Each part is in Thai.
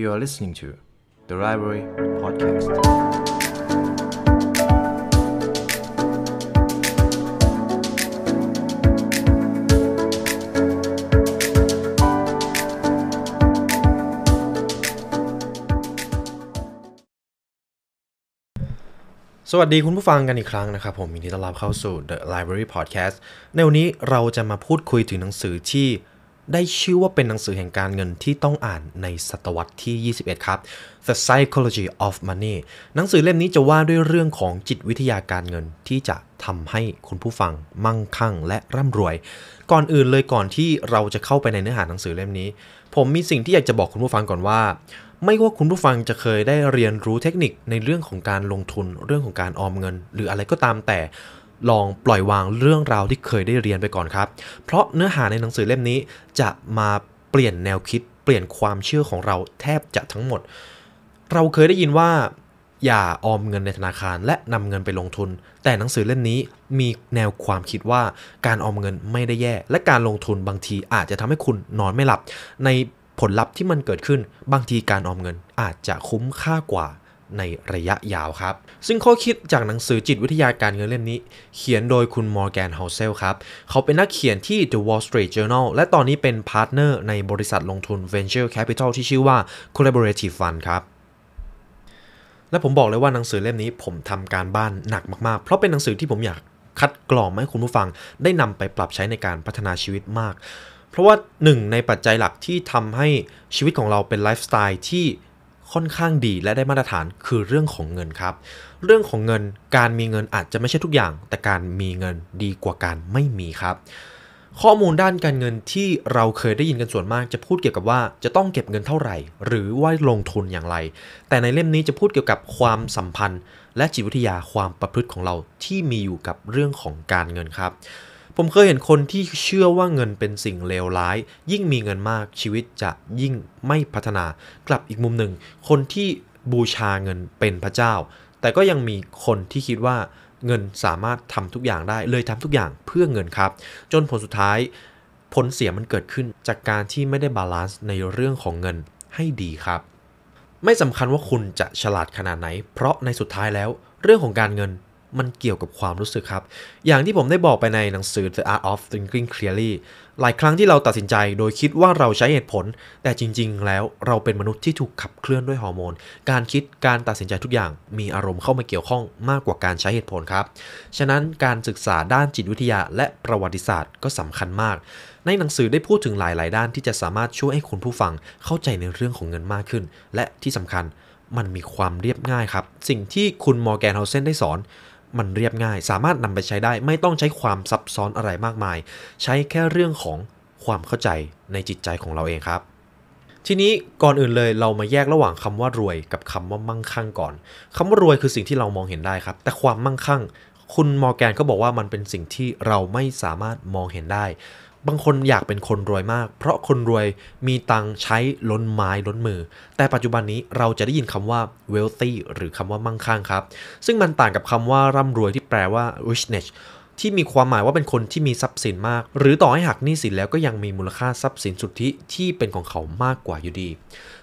You are listening to The Library Podcast. สวัสดีคุณผู้ฟังกันอีกครั้งนะครับ ผมมินดีต้อนรับเข้าสู่ The Library Podcast ในวันนี้เราจะมาพูดคุยถึงหนังสือที่ได้ชื่อว่าเป็นหนังสือแห่งการเงินที่ต้องอ่านในศตวรรษที่ 21 ครับ The Psychology of Money หนังสือเล่มนี้จะว่าด้วยเรื่องของจิตวิทยาการเงิน ที่จะทำให้คุณผู้ฟังมั่งคั่งและร่ำรวย ก่อนอื่นเลยก่อนที่เราจะเข้าไปในเนื้อหาหนังสือเล่มนี้ ผมมีสิ่งที่อยากจะบอกคุณผู้ฟังก่อนว่า ไม่ว่าคุณผู้ฟังจะเคยได้เรียนรู้เทคนิคในเรื่องของการลงทุนเรื่องของการออมเงิน หรืออะไรก็ตามแต่ลองปล่อยวางเรื่องราวที่เคยได้เรียนไปก่อนครับ เพราะเนื้อหาในหนังสือเล่มนี้จะมาเปลี่ยนแนวคิดเปลี่ยนความเชื่อของเราแทบจะทั้งหมด เราเคยได้ยินว่าอย่าออมเงินในธนาคาร และนำเงินไปลงทุน แต่หนังสือเล่มนี้มีแนวความคิดว่าการออมเงินไม่ได้แย่และการลงทุนบางทีอาจจะทำให้คุณนอนไม่หลับ ในผลลัพธ์ที่มันเกิดขึ้นบางทีการออมเงินอาจจะคุ้มค่ากว่าในระยะยาวครับ ซึ่งข้อคิดจากหนังสือจิตวิทยาการเงินเล่มนี้ เขียนโดยคุณมอร์แกนเฮาเซลครับ เขาเป็นนักเขียนที่ The Wall Street Journal และตอนนี้เป็นพาร์ทเนอร์ในบริษัทลงทุน Venture Capital ที่ชื่อว่า Collaborative Fund ครับ และผมบอกเลยว่าหนังสือเล่มนี้ ผมทำการบ้านหนักมาก ๆ เพราะเป็นหนังสือที่ผมอยากคัดกรองให้คุณผู้ฟัง ได้นำไปปรับใช้ในการพัฒนาชีวิตมาก เพราะว่าหนึ่งในปัจจัยหลักที่ทำให้ชีวิตของเราเป็นไลฟ์สไตล์ที่ค่อนข้างดี และได้มาตรฐานคือเรื่องของเงินครับ เรื่องของเงินการมีเงินอาจจะไม่ใช่ทุกอย่าง แต่การมีเงินดีกว่าการไม่มีครับ ข้อมูลด้านการเงินที่เราเคยได้ยินกันส่วนมากจะพูดเกี่ยวกับว่าจะต้องเก็บเงินเท่าไหร่ หรือว่าลงทุนอย่างไร แต่ในเล่มนี้จะพูดเกี่ยวกับความสัมพันธ์ และจิตวิทยาความประพฤติของเราที่มีอยู่กับเรื่องของการเงินครับผมเคยเห็นคนที่เชื่อว่าเงินเป็นสิ่งเลวร้าย ยิ่งมีเงินมากชีวิตจะยิ่งไม่พัฒนา กลับอีกมุมหนึ่ง คนที่บูชาเงินเป็นพระเจ้า แต่ก็ยังมีคนที่คิดว่าเงินสามารถทำทุกอย่างได้ เลยทำทุกอย่างเพื่อเงินครับ จนผลสุดท้ายผลเสียมันเกิดขึ้นจากการที่ไม่ได้บาลานซ์ในเรื่องของเงินให้ดีครับไม่สำคัญว่าคุณจะฉลาดขนาดไหน เพราะในสุดท้ายแล้วเรื่องของการเงินมันเกี่ยวกับความรู้สึกครับ อย่างที่ผมได้บอกไปในหนังสือ The Art of Thinking Clearly หลายครั้งที่เราตัดสินใจโดยคิดว่าเราใช้เหตุผล แต่จริงๆ แล้วเราเป็นมนุษย์ที่ถูกขับเคลื่อนด้วยฮอร์โมน การคิดการตัดสินใจทุกอย่างมีอารมณ์เข้ามาเกี่ยวข้องมากกว่าการใช้เหตุผลครับ ฉะนั้นการศึกษาด้านจิตวิทยาและประวัติศาสตร์ก็สำคัญมาก ในหนังสือได้พูดถึงหลาย ๆ ด้านที่จะสามารถช่วยให้คุณผู้ฟังเข้าใจในเรื่องของเงินมากขึ้น และที่สำคัญมันมีความเรียบง่ายครับ สิ่งที่คุณมอร์แกนเฮาเซนได้สอนมันเรียบง่ายสามารถนำไปใช้ได้ ไม่ต้องใช้ความซับซ้อนอะไรมากมาย ใช้แค่เรื่องของความเข้าใจในจิตใจของเราเองครับ ทีนี้ก่อนอื่นเลยเรามาแยกระหว่างคำว่ารวยกับคำว่ามั่งคั่งก่อน คำว่ารวยคือสิ่งที่เรามองเห็นได้ครับ แต่ความมั่งคั่ง คุณมอร์แกนก็บอกว่ามันเป็นสิ่งที่เราไม่สามารถมองเห็นได้บางคนอยากเป็นคนรวยมากเพราะคนรวยมีตังใช้ล้นไม้ล้นมือ แต่ปัจจุบันนี้เราจะได้ยินคำว่า wealthy หรือคำว่ามั่งคั่งครับซึ่งมันต่างกับคำว่าร่ำรวยที่แปลว่า richness ที่มีความหมายว่าเป็นคนที่มีทรัพย์สินมาก หรือต่อให้หักหนี้สินแล้วก็ยังมีมูลค่าทรัพย์สินสุทธิที่เป็นของเขามากกว่าอยู่ดี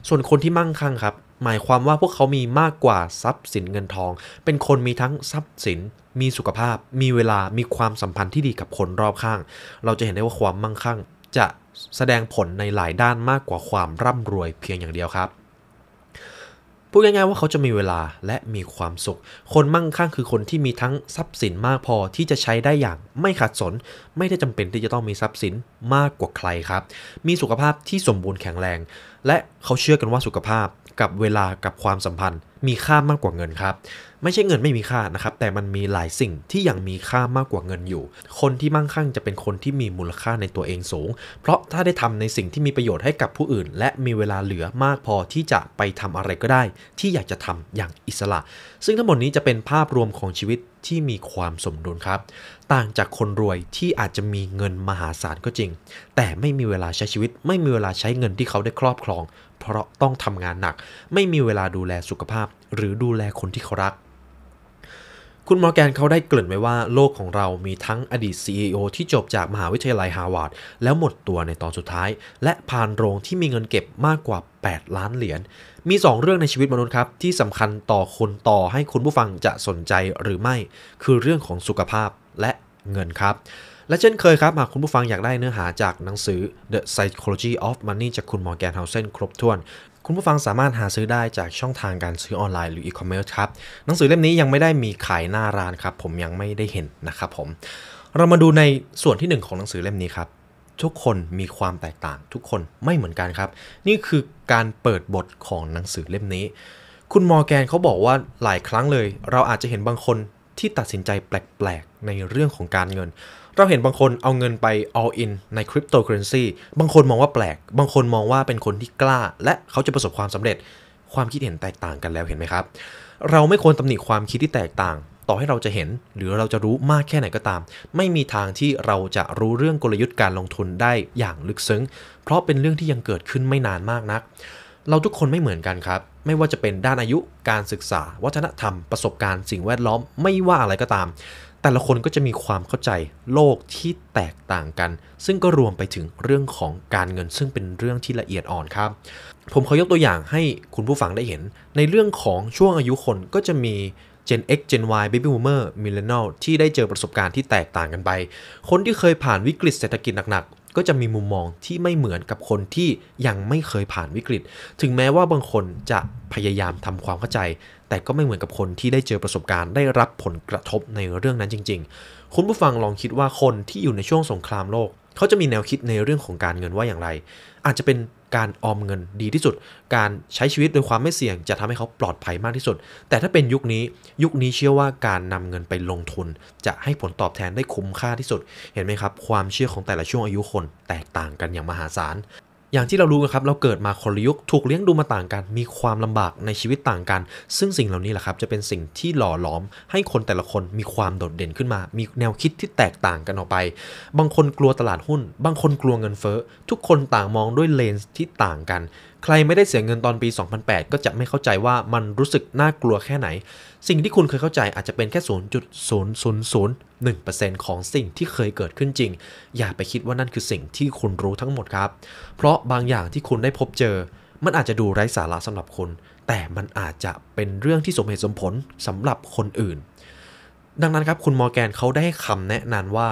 ส่วนคนที่มั่งคั่งครับหมายความว่าพวกเขามีมากกว่าทรัพย์สินเงินทอง เป็นคนมีทั้งทรัพย์สินมีสุขภาพ มีเวลามีความสัมพันธ์ที่ดีกับคนรอบข้าง เราจะเห็นได้ว่าความมั่งคั่งจะแสดงผลในหลายด้านมากกว่าความร่ำรวยเพียงอย่างเดียวครับ พูดง่ายๆว่าเขาจะมีเวลาและมีความสุข คนมั่งคั่ง คือคนที่มีทั้งทรัพย์สินมากพอที่จะใช้ได้อย่างไม่ขาดสน ไม่ได้จำเป็นที่จะต้องมีทรัพย์สินมากกว่าใครครับ มีสุขภาพที่สมบูรณ์แข็งแรง และเขาเชื่อกันว่าสุขภาพกับเวลากับความสัมพันธ์มีค่ามากกว่าเงินครับ ไม่ใช่เงินไม่มีค่านะครับแต่มันมีหลายสิ่งที่ยังมีค่ามากกว่าเงินอยู่ คนที่มั่งคั่งจะเป็นคนที่มีมูลค่าในตัวเองสูงเพราะถ้าได้ทำในสิ่งที่มีประโยชน์ให้กับผู้อื่น และมีเวลาเหลือมากพอที่จะไปทำอะไรก็ได้ ที่อยากจะทำอย่างอิสระ ซึ่งทั้งหมดนี้จะเป็นภาพรวมของชีวิตที่มีความสมดุลครับ ต่างจากคนรวยที่อาจจะมีเงินมหาศาลก็จริง แต่ไม่มีเวลาใช้ชีวิต ไม่มีเวลาใช้เงินที่เขาได้ครอบครองเพราะต้องทำงานหนักไม่มีเวลาดูแลสุขภาพ หรือดูแลคนที่เขารัก คุณมอร์แกนเขาได้เกริ่นไว้ว่าโลกของเรามีทั้งอดีต CEO ที่จบจากมหาวิทยาลัยฮาร์วาร์ด แล้วหมดตัวในตอนสุดท้าย และผ่านโรงที่มีเงินเก็บมากกว่า 8 ล้านเหรียญ มี 2 เรื่องในชีวิตมนุษย์ครับ ที่สำคัญต่อคนต่อให้คุณผู้ฟังจะสนใจหรือไม่ คือเรื่องของสุขภาพและเงินครับและเช่นเคยครับหากคุณผู้ฟังอยากได้เนื้อหาจากหนังสือ The Psychology of Money จากคุณมอร์แกนเฮาเซนครบถ้วน คุณผู้ฟังสามารถหาซื้อได้จากช่องทางการซื้อออนไลน์หรืออีคอมเมิร์ซครับหนังสือเล่มนี้ยังไม่ได้มีขายหน้าร้านครับ ผมยังไม่ได้เห็นนะครับผม เรามาดูในส่วนที่1ของหนังสือเล่มนี้ครับ ทุกคนมีความแตกต่างทุกคนไม่เหมือนกันครับ นี่คือการเปิดบทของหนังสือเล่มนี้ คุณมอร์แกนเขาบอกว่าหลายครั้งเลย เราอาจจะเห็นบางคนที่ตัดสินใจแปลกๆในเรื่องของการเงินเราเห็นบางคนเอาเงินไป all in ในคริปโตเคอเรนซีบางคนมองว่าแปลก บางคนมองว่าเป็นคนที่กล้า และเขาจะประสบความสำเร็จ ความคิดเห็นแตกต่างกันแล้วเห็นไหมครับ เราไม่ควรตำหนิความคิดที่แตกต่าง ต่อให้เราจะเห็น หรือเราจะรู้มากแค่ไหนก็ตาม ไม่มีทางที่เราจะรู้เรื่องกลยุทธ์การลงทุนได้อย่างลึกซึ้ง เพราะเป็นเรื่องที่ยังเกิดขึ้นไม่นานมากนัก เราทุกคนไม่เหมือนกันครับ ไม่ว่าจะเป็นด้านอายุ การศึกษา วัฒนธรรม ประสบการณ์ สิ่งแวดล้อม ไม่ว่าอะไรก็ตามแต่ละคนก็จะมีความเข้าใจโลกที่แตกต่างกัน ซึ่งก็รวมไปถึงเรื่องของการเงิน ซึ่งเป็นเรื่องที่ละเอียดอ่อนครับ ผมขอยกตัวอย่างให้คุณผู้ฟังได้เห็น ในเรื่องของช่วงอายุคนก็จะมี Gen X Gen Y Baby Boomer Millennial ที่ได้เจอประสบการณ์ที่แตกต่างกันไป คนที่เคยผ่านวิกฤตเศรษฐกิจหนักก็จะมีมุมมองที่ไม่เหมือนกับคนที่ยังไม่เคยผ่านวิกฤต ถึงแม้ว่าบางคนจะพยายาม ทำความเข้าใจ แต่ก็ไม่เหมือนกับคนที่ได้เจอประสบการณ์ได้รับผลกระทบในเรื่องนั้นจริง ๆ คุณผู้ฟังลองคิดว่าคนที่อยู่ในช่วงสงครามโลก เขาจะมีแนวคิดในเรื่องของการเงินว่าอย่างไร อาจจะเป็นการออมเงินดีที่สุด การใช้ชีวิตโดยความไม่เสี่ยง จะทำให้เขาปลอดภัยมากที่สุด แต่ถ้าเป็นยุคนี้ ยุคนี้เชื่อว่าการนำเงินไปลงทุน จะให้ผลตอบแทนได้คุ้มค่าที่สุด เห็นไหมครับ ความเชื่อของแต่ละช่วงอายุคน แตกต่างกันอย่างมหาศาลอย่างที่เรารู้นะครับเราเกิดมาคนละยุคถูกเลี้ยงดูมาต่างกัน มีความลำบากในชีวิตต่างกัน ซึ่งสิ่งเหล่านี้แหละครับจะเป็นสิ่งที่หล่อหลอม ให้คนแต่ละคนมีความโดดเด่นขึ้นมา มีแนวคิดที่แตกต่างกันออกไป บางคนกลัวตลาดหุ้น บางคนกลัวเงินเฟ้อ ทุกคนต่างมองด้วยเลนส์ที่ต่างกัน ใครไม่ได้เสียเงินตอนปี 2008 ก็จะไม่เข้าใจว่ามันรู้สึกน่ากลัวแค่ไหนสิ่งที่คุณเคยเข้าใจอาจจะเป็นแค่0.0001%ของสิ่งที่เคยเกิดขึ้นจริง อย่าไปคิดว่านั่นคือสิ่งที่คุณรู้ทั้งหมดครับ เพราะบางอย่างที่คุณได้พบเจอ มันอาจจะดูไร้สาระสำหรับคุณแต่มันอาจจะเป็นเรื่องที่สมเหตุสมผลสำหรับคนอื่น ดังนั้นครับคุณมอร์แกนเขาได้ให้คำแนะนำว่า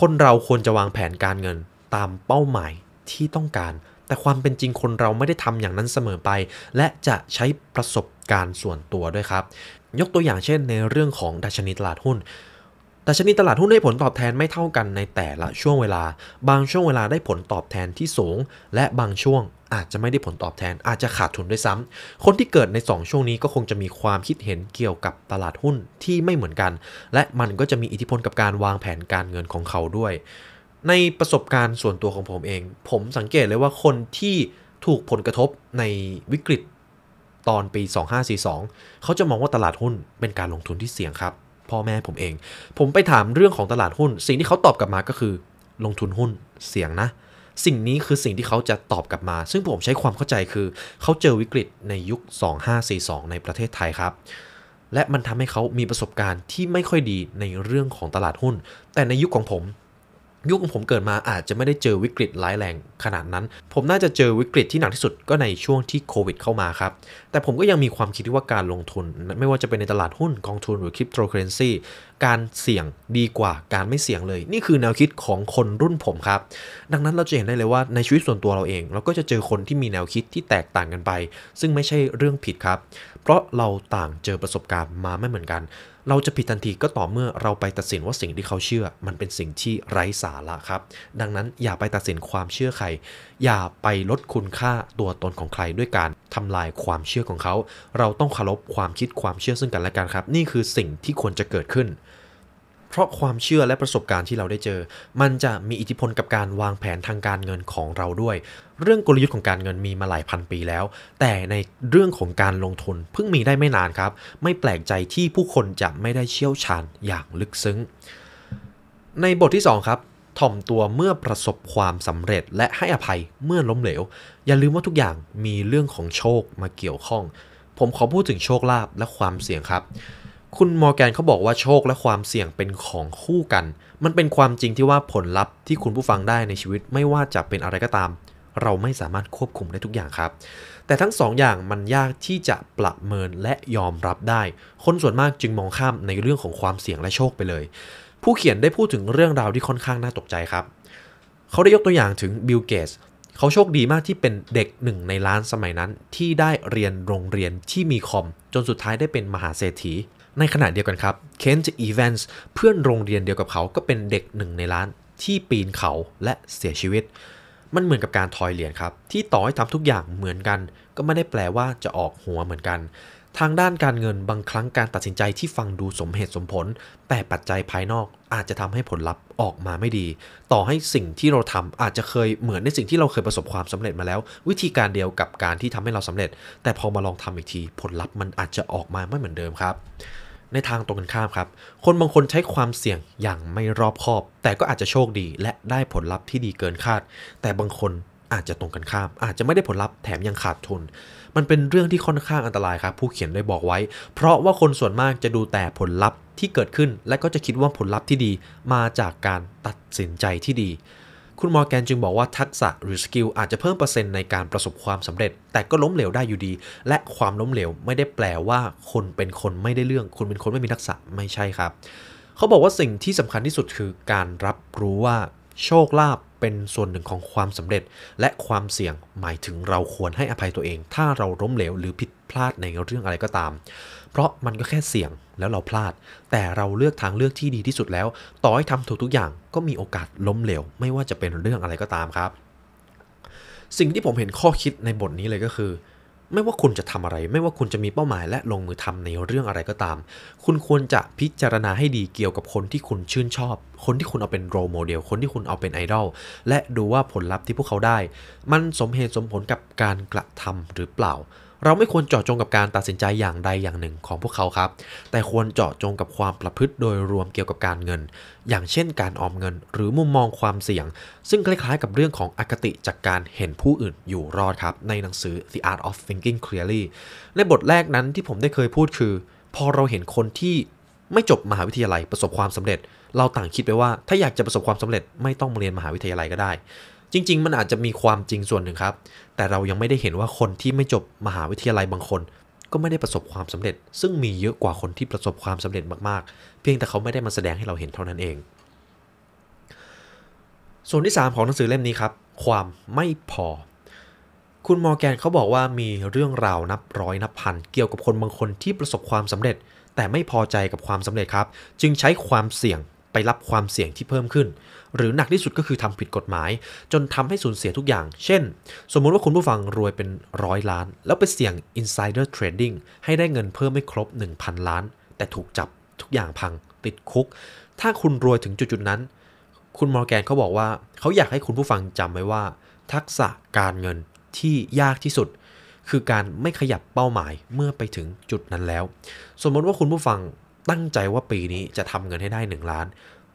คนเราควรจะวางแผนการเงินตามเป้าหมายที่ต้องการ แต่ความเป็นจริงคนเราไม่ได้ทำอย่างนั้นเสมอไป และจะใช้ประสบการส่วนตัวด้วยครับ ยกตัวอย่างเช่น ในเรื่องของดัชนีตลาดหุ้นดัชนีตลาดหุ้นให้ผลตอบแทนไม่เท่ากันในแต่ละช่วงเวลา บางช่วงเวลาได้ผลตอบแทนที่สูง และบางช่วงอาจจะไม่ได้ผลตอบแทนอาจจะขาดทุนด้วยซ้ำ คนที่เกิดใน 2 ช่วงนี้ก็คงจะมีความคิดเห็นเกี่ยวกับตลาดหุ้นที่ไม่เหมือนกัน และมันก็จะมีอิทธิพลกับการวางแผนการเงินของเขาด้วย ในประสบการณ์ส่วนตัวของผมเอง ผมสังเกตเลยว่าคนที่ถูกผลกระทบในวิกฤตตอนปี 2542 เขาจะมองว่าตลาดหุ้นเป็นการลงทุนที่เสี่ยงครับ พ่อแม่ผมเอง ผมไปถามเรื่องของตลาดหุ้น สิ่งที่เขาตอบกลับมาก็คือ ลงทุนหุ้นเสี่ยงนะ สิ่งนี้คือสิ่งที่เขาจะตอบกลับมา ซึ่งผมใช้ความเข้าใจคือเขาเจอวิกฤตในยุค 2542 ในประเทศไทยครับ และมันทำให้เขามีประสบการณ์ที่ไม่ค่อยดีในเรื่องของตลาดหุ้น แต่ในยุคของผมยุคของผมเกิดมาอาจจะไม่ได้เจอวิกฤตร้ายแรงขนาดนั้น ผมน่าจะเจอวิกฤตที่หนักที่สุดก็ในช่วงที่โควิด เข้ามาครับ แต่ผมก็ยังมีความคิดที่ว่าการลงทุน ไม่ว่าจะเป็นในตลาดหุ้นกองทุนหรือคริปโตเคอเรนซีการเสี่ยงดีกว่าการไม่เสี่ยงเลย นี่คือแนวคิดของคนรุ่นผมครับดังนั้นเราจะเห็นได้เลยว่าในชีวิตส่วนตัวเราเอง เราก็จะเจอคนที่มีแนวคิดที่แตกต่างกันไป ซึ่งไม่ใช่เรื่องผิดครับเพราะเราต่างเจอประสบการณ์มาไม่เหมือนกัน เราจะผิดทันทีก็ต่อเมื่อเราไปตัดสินว่าสิ่งที่เขาเชื่อ มันเป็นสิ่งที่ไร้สาระครับ ดังนั้นอย่าไปตัดสินความเชื่อใคร อย่าไปลดคุณค่าตัวตนของใครด้วยการทำลายความเชื่อของเขา เราต้องเคารพความคิดความเชื่อซึ่งกันและกันครับ นี่คือสิ่งที่ควรจะเกิดขึ้นเพราะความเชื่อและประสบการณ์ที่เราได้เจอ มันจะมีอิทธิพลกับการวางแผนทางการเงินของเราด้วย เรื่องกลยุทธ์ของการเงินมีมาหลายพันปีแล้ว แต่ในเรื่องของการลงทุน เพิ่งมีได้ไม่นานครับ ไม่แปลกใจที่ผู้คนจะไม่ได้เชี่ยวชาญอย่างลึกซึ้ง ในบทที่2ครับ ถ่อมตัวเมื่อประสบความสำเร็จและให้อภัยเมื่อล้มเหลวอย่าลืมว่าทุกอย่างมีเรื่องของโชคมาเกี่ยวข้อง ผมขอพูดถึงโชคลาภและความเสี่ยงครับคุณมอร์แกนเขาบอกว่าโชคและความเสี่ยงเป็นของคู่กัน มันเป็นความจริงที่ว่าผลลัพธ์ที่คุณผู้ฟังได้ในชีวิตไม่ว่าจะเป็นอะไรก็ตาม เราไม่สามารถควบคุมได้ทุกอย่างครับ แต่ทั้งสองอย่างมันยากที่จะประเมินและยอมรับได้ คนส่วนมากจึงมองข้ามในเรื่องของความเสี่ยงและโชคไปเลย ผู้เขียนได้พูดถึงเรื่องราวที่ค่อนข้างน่าตกใจครับ เขาได้ยกตัวอย่างถึงบิลเกตสเขาโชคดีมากที่เป็นเด็กหนึ่งในล้านสมัยนั้น ที่ได้เรียนโรงเรียนที่มีคอม จนสุดท้ายได้เป็นมหาเศรษฐีในขณะเดียวกันครับเคนจะอีแวนส์เพื่อนโรงเรียนเดียวกับเขาก็เป็นเด็กหนึ่งในร้าน ที่ปีนเขาและเสียชีวิต มันเหมือนกับการทอยเหรียญครับ ที่ต่อให้ทำทุกอย่างเหมือนกัน ก็ไม่ได้แปลว่าจะออกหัวเหมือนกัน ทางด้านการเงินบางครั้งการตัดสินใจที่ฟังดูสมเหตุสมผล แต่ปัจจัยภายนอกอาจจะทำให้ผลลัพธ์ออกมาไม่ดี ต่อให้สิ่งที่เราทำอาจจะเคยเหมือนในสิ่งที่เราเคยประสบความสำเร็จมาแล้ว วิธีการเดียวกับการที่ทำให้เราสำเร็จ แต่พอมาลองทำอีกทีผลลัพธ์มันอาจจะออกมาไม่เหมือนเดิมครับในทางตรงกันข้ามครับ คนบางคนใช้ความเสี่ยงอย่างไม่รอบคอบ แต่ก็อาจจะโชคดีและได้ผลลัพธ์ที่ดีเกินคาด แต่บางคนอาจจะตรงกันข้าม อาจจะไม่ได้ผลลัพธ์แถมยังขาดทุน มันเป็นเรื่องที่ค่อนข้างอันตรายครับผู้เขียนได้บอกไว้ เพราะว่าคนส่วนมากจะดูแต่ผลลัพธ์ที่เกิดขึ้น และก็จะคิดว่าผลลัพธ์ที่ดีมาจากการตัดสินใจที่ดีคุณมอร์แกนจึงบอกว่าทักษะหรือสกิลอาจจะเพิ่มเปอร์เซ็นต์ในการประสบความสำเร็จ แต่ก็ล้มเหลวได้อยู่ดี และความล้มเหลวไม่ได้แปลว่า คนเป็นคนไม่ได้เรื่องคุณเป็นคนไม่มีทักษะไม่ใช่ครับเขาบอกว่าสิ่งที่สำคัญที่สุดคือการรับรู้ว่าโชคลาภเป็นส่วนหนึ่งของความสำเร็จและความเสี่ยงหมายถึงเราควรให้อภัยตัวเอง ถ้าเราล้มเหลวหรือผิดพลาดในเรื่องอะไรก็ตามเพราะมันก็แค่เสี่ยงแล้วเราพลาด แต่เราเลือกทางเลือกที่ดีที่สุดแล้ว ต่อให้ทำถูกทุกอย่างก็มีโอกาสล้มเหลว ไม่ว่าจะเป็นเรื่องอะไรก็ตามครับ สิ่งที่ผมเห็นข้อคิดในบทนี้เลยก็คือ ไม่ว่าคุณจะทำอะไร ไม่ว่าคุณจะมีเป้าหมายและลงมือทำในเรื่องอะไรก็ตาม คุณควรจะพิจารณาให้ดีเกี่ยวกับคนที่คุณชื่นชอบ คนที่คุณเอาเป็นโรโมเดล คนที่คุณเอาเป็นไอดอลและดูว่าผลลัพธ์ที่พวกเขาได้ มันสมเหตุสมผลกับการกระทำหรือเปล่าเราไม่ควรเจาะจงกับการตัดสินใจอย่างใดอย่างหนึ่งของพวกเขาครับ แต่ควรเจาะจงกับความประพฤติโดยรวมเกี่ยวกับการเงิน อย่างเช่นการออมเงินหรือมุมมองความเสี่ยง ซึ่งคล้ายๆกับเรื่องของอคติจากการเห็นผู้อื่นอยู่รอดครับ ในหนังสือ The Art of Thinking Clearly ในบทแรกนั้นที่ผมได้เคยพูดคือ พอเราเห็นคนที่ไม่จบมหาวิทยาลัยประสบความสำเร็จ เราต่างคิดไปว่า ถ้าอยากจะประสบความสำเร็จไม่ต้องเรียนมหาวิทยาลัยก็ได้จริงๆ มันอาจจะมีความจริงส่วนหนึ่งครับ แต่เรายังไม่ได้เห็นว่าคนที่ไม่จบมหาวิทยาลัยบางคน ก็ไม่ได้ประสบความสำเร็จ ซึ่งมีเยอะกว่าคนที่ประสบความสำเร็จมากๆ เพียงแต่เขาไม่ได้มาแสดงให้เราเห็นเท่านั้นเอง ส่วนที่ 3 ของหนังสือเล่มนี้ครับ ความไม่พอ คุณมอร์แกนเขาบอกว่ามีเรื่องราวนับร้อยนับพันเกี่ยวกับคนบางคนที่ประสบความสำเร็จ แต่ไม่พอใจกับความสำเร็จครับ จึงใช้ความเสี่ยงไปรับความเสี่ยงที่เพิ่มขึ้นหรือหนักที่สุดก็คือทำผิดกฎหมาย จนทำให้สูญเสียทุกอย่าง เช่น สมมุติว่าคุณผู้ฟังรวยเป็นร้อยล้าน แล้วไปเสี่ยง insider trading ให้ได้เงินเพิ่มไม่ครบ 1,000 ล้าน แต่ถูกจับทุกอย่างพังติดคุก ถ้าคุณรวยถึงจุด ๆ นั้น คุณมอร์แกนเขาบอกว่า เขาอยากให้คุณผู้ฟังจำไว้ว่า ทักษะการเงินที่ยากที่สุด คือการไม่ขยับเป้าหมายเมื่อไปถึงจุดนั้นแล้ว สมมติว่าคุณผู้ฟังตั้งใจว่าปีนี้จะทำเงินให้ได้1ล้าน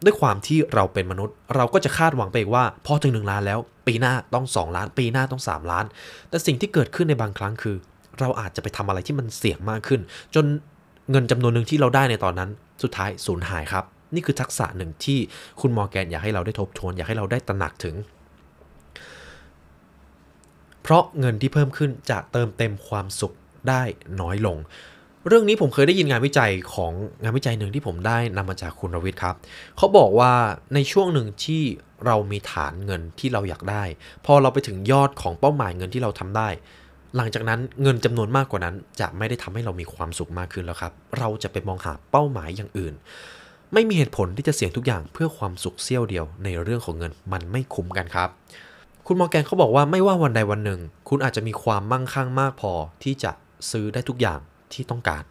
ด้วยความที่เราเป็นมนุษย์ เราก็จะคาดหวังไปว่าพอถึง 1 ล้านแล้วปีหน้าต้อง2ล้านปีหน้าต้อง 3 ล้าน แต่สิ่งที่เกิดขึ้นในบางครั้งคือ เราอาจจะไปทำอะไรที่มันเสี่ยงมากขึ้น จนเงินจำนวนหนึ่งที่เราได้ในตอนนั้นสุดท้ายสูญหายครับ นี่คือทักษะหนึ่งที่คุณมอร์แกนอยากให้เราได้ทบทวนอยากให้เราได้ตระหนักถึง เพราะเงินที่เพิ่มขึ้นจะเติมเต็มความสุขได้น้อยลงเรื่องนี้ผมเคยได้ยินงานวิจัยของงานวิจัยหนึ่งที่ผมได้นำมาจากคุณรวิทย์ครับ เขาบอกว่าในช่วงหนึ่งที่เรามีฐานเงินที่เราอยากได้ พอเราไปถึงยอดของเป้าหมายเงินที่เราทำได้ หลังจากนั้นเงินจำนวนมากกว่านั้น จะไม่ได้ทำให้เรามีความสุขมากขึ้นแล้วครับ เราจะไปมองหาเป้าหมายอย่างอื่น ไม่มีเหตุผลที่จะเสี่ยงทุกอย่างเพื่อความสุขเสี้ยวเดียว ในเรื่องของเงินมันไม่คุ้มกันครับ คุณมอร์แกนเขาบอกว่าไม่ว่าวันใดวันหนึ่ง คุณอาจจะมีความมั่งคั่งมากพอที่จะซื้อได้ทุกอย่างที่ต้องการ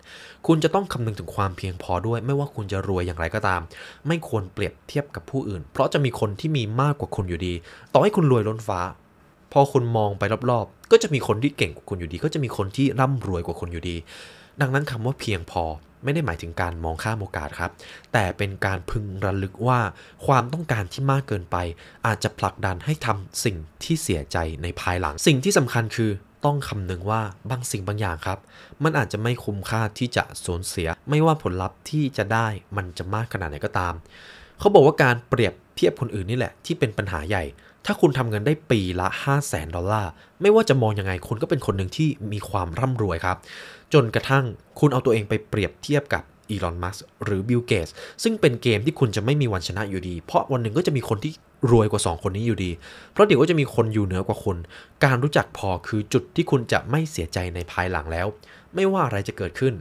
คุณจะต้องคำนึงถึงความเพียงพอด้วย ไม่ว่าคุณจะรวยอย่างไรก็ตาม ไม่ควรเปรียบเทียบกับผู้อื่น เพราะจะมีคนที่มีมากกว่าคุณอยู่ดี ต่อให้คุณรวยล้นฟ้า พอคุณมองไปรอบๆ ก็จะมีคนที่เก่งกว่าคุณอยู่ดี ก็จะมีคนที่ร่ำรวยกว่าคุณอยู่ดี ดังนั้นคำว่าเพียงพอไม่ได้หมายถึงการมองข้ามโอกาสครับ แต่เป็นการพึงระลึกว่า ความต้องการที่มากเกินไป อาจจะผลักดันให้ทำสิ่งที่เสียใจในภายหลัง สิ่งที่สำคัญคือต้องคำนึงว่าบางสิ่งบางอย่างครับ มันอาจจะไม่คุ้มค่าที่จะสูญเสีย ไม่ว่าผลลัพธ์ที่จะได้มันจะมากขนาดไหนก็ตาม เขาบอกว่าการเปรียบเทียบคนอื่นนี่แหละที่เป็นปัญหาใหญ่ ถ้าคุณทำเงินได้ปีละ 5 0 0แสนดอลลาร์ ไม่ว่าจะมองยังไงคุณก็เป็นคนหนึ่งที่มีความร่ำรวยครับ จนกระทั่งคุณเอาตัวเองไปเปรียบเทียบกับอีลอน มัสหรือบิลเกตซึ่งเป็นเกมที่คุณจะไม่มีวันชนะอยู่ดี เพราะวันหนึ่งก็จะมีคนที่รวยกว่า 2 คนนี้อยู่ดี เพราะเดี๋ยวก็จะมีคนอยู่เหนือกว่าคุณ การรู้จักพอคือจุดที่คุณจะไม่เสียใจในภายหลังแล้ว ไม่ว่าอะไรจะเกิดขึ้น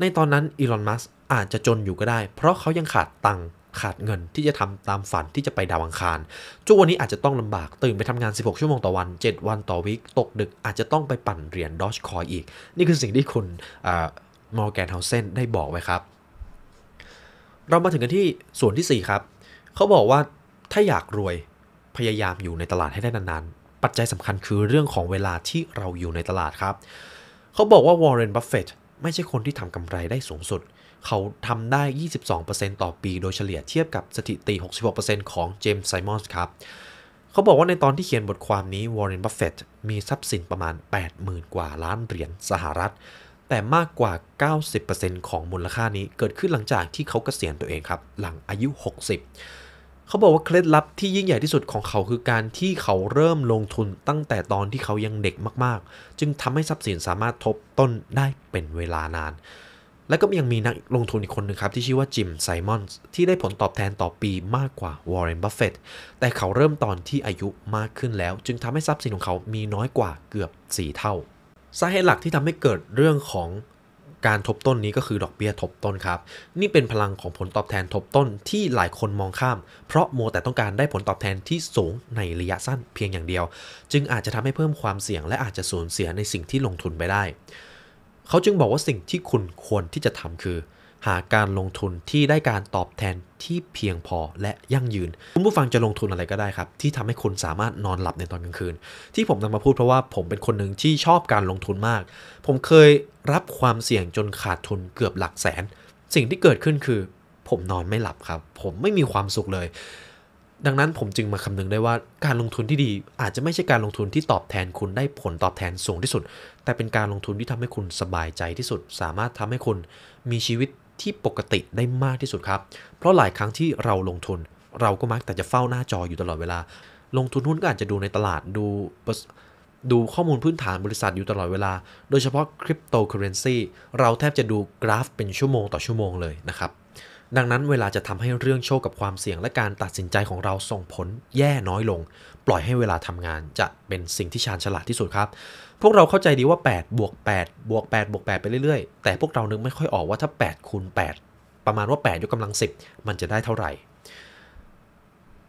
ในตอนนั้นอีลอน มัสอาจจะจนอยู่ก็ได้เพราะเขายังขาดตังค์ขาดเงินที่จะทำตามฝันที่จะไปดาวังคารจงวันนี้อาจจะต้องลำบากตื่นไปทำงาน 16 ชั่วโมงต่อวัน 7 วันต่อวิคตกดึกอาจจะต้องไปปั่นเหรียญดอชคอยอีก นี่คือสิ่งที่คุณมอร์แกนเฮาเซนได้บอกไว้ครับเรามาถึงกันที่ส่วนที่ 4 ครับ เขาบอกว่าถ้าอยากรวยพยายามอยู่ในตลาดให้ได้นานๆ ปัจจัยสำคัญคือเรื่องของเวลาที่เราอยู่ในตลาดครับ เขาบอกว่าวอร์เรนบัฟเฟตไม่ใช่คนที่ทำกำไรได้สูงสุด เขาทำได้ 22%ต่อปีโดยเฉลี่ยเทียบกับสถิติ 66%ของเจมส์ ไซมอนส์ครับเขาบอกว่าในตอนที่เขียนบทความนี้วอร์เรนบัฟเฟตมีทรัพย์สินประมาณ 80,000 กว่าล้านเหรียญสหรัฐแต่มากกว่า 90%ของมูลค่านี้เกิดขึ้นหลังจากที่เขาเกษียณตัวเองครับ หลังอายุ 60 เขาบอกว่าเคล็ดลับที่ยิ่งใหญ่ที่สุดของเขาคือการที่เขาเริ่มลงทุนตั้งแต่ตอนที่เขายังเด็กมากๆ จึงทำให้ทรัพย์สินสามารถทบต้นได้เป็นเวลานาน และก็ยังมีนักลงทุนอีกคนหนึ่งครับที่ชื่อว่าจิมไซมอนส์ที่ได้ผลตอบแทนต่อปีมากกว่าวอร์เรนบัฟเฟตแต่เขาเริ่มตอนที่อายุมากขึ้นแล้ว จึงทำให้ทรัพย์สินของเขามีน้อยกว่าเกือบ 4 เท่าสาเหตุหลักที่ทำให้เกิดเรื่องของการทบต้นนี้ ก็คือดอกเบี้ยทบต้นครับ นี่เป็นพลังของผลตอบแทนทบต้นที่หลายคนมองข้าม เพราะโมแต่ต้องการได้ผลตอบแทนที่สูงในระยะสั้นเพียงอย่างเดียว จึงอาจจะทำให้เพิ่มความเสี่ยง และอาจจะสูญเสียในสิ่งที่ลงทุนไปได้ เขาจึงบอกว่าสิ่งที่คุณควรที่จะทำคือหาการลงทุนที่ได้การตอบแทนที่เพียงพอและยั่งยืนคุณผู้ฟังจะลงทุนอะไรก็ได้ครับที่ทำให้คุณสามารถนอนหลับในตอนกลางคืน ที่ผมนำมาพูดเพราะว่าผมเป็นคนหนึ่งที่ชอบการลงทุนมาก ผมเคยรับความเสี่ยงจนขาดทุนเกือบหลักแสน สิ่งที่เกิดขึ้นคือผมนอนไม่หลับครับ ผมไม่มีความสุขเลย ดังนั้นผมจึงมาคำนึงได้ว่าการลงทุนที่ดีอาจจะไม่ใช่การลงทุนที่ตอบแทนคุณได้ผลตอบแทนสูงที่สุด แต่เป็นการลงทุนที่ทำให้คุณสบายใจที่สุด สามารถทำให้คุณมีชีวิตที่ปกติได้มากที่สุดครับ เพราะหลายครั้งที่เราลงทุน เราก็มักแต่จะเฝ้าหน้าจออยู่ตลอดเวลา ลงทุนหุ้นก็อาจจะดูในตลาดดูดูข้อมูลพื้นฐานบริษัทอยู่ตลอดเวลา โดยเฉพาะคริปโตเคอเรนซีเราแทบจะดูกราฟเป็นชั่วโมงต่อชั่วโมงเลยนะครับ ดังนั้นเวลาจะทำให้เรื่องโชคกับความเสี่ยง และการตัดสินใจของเราส่งผลแย่น้อยลง ปล่อยให้เวลาทำงาน จะเป็นสิ่งที่ชาญฉลาดที่สุดครับพวกเราเข้าใจดีว่า 8 บวก 8 บวก 8 บวก8ไปเรื่อย ๆ แต่พวกเรานึกไม่ค่อยออกว่าถ้า 8 คูณ 8 ประมาณว่า 8 ยกกำลัง 10 มันจะได้เท่าไหร่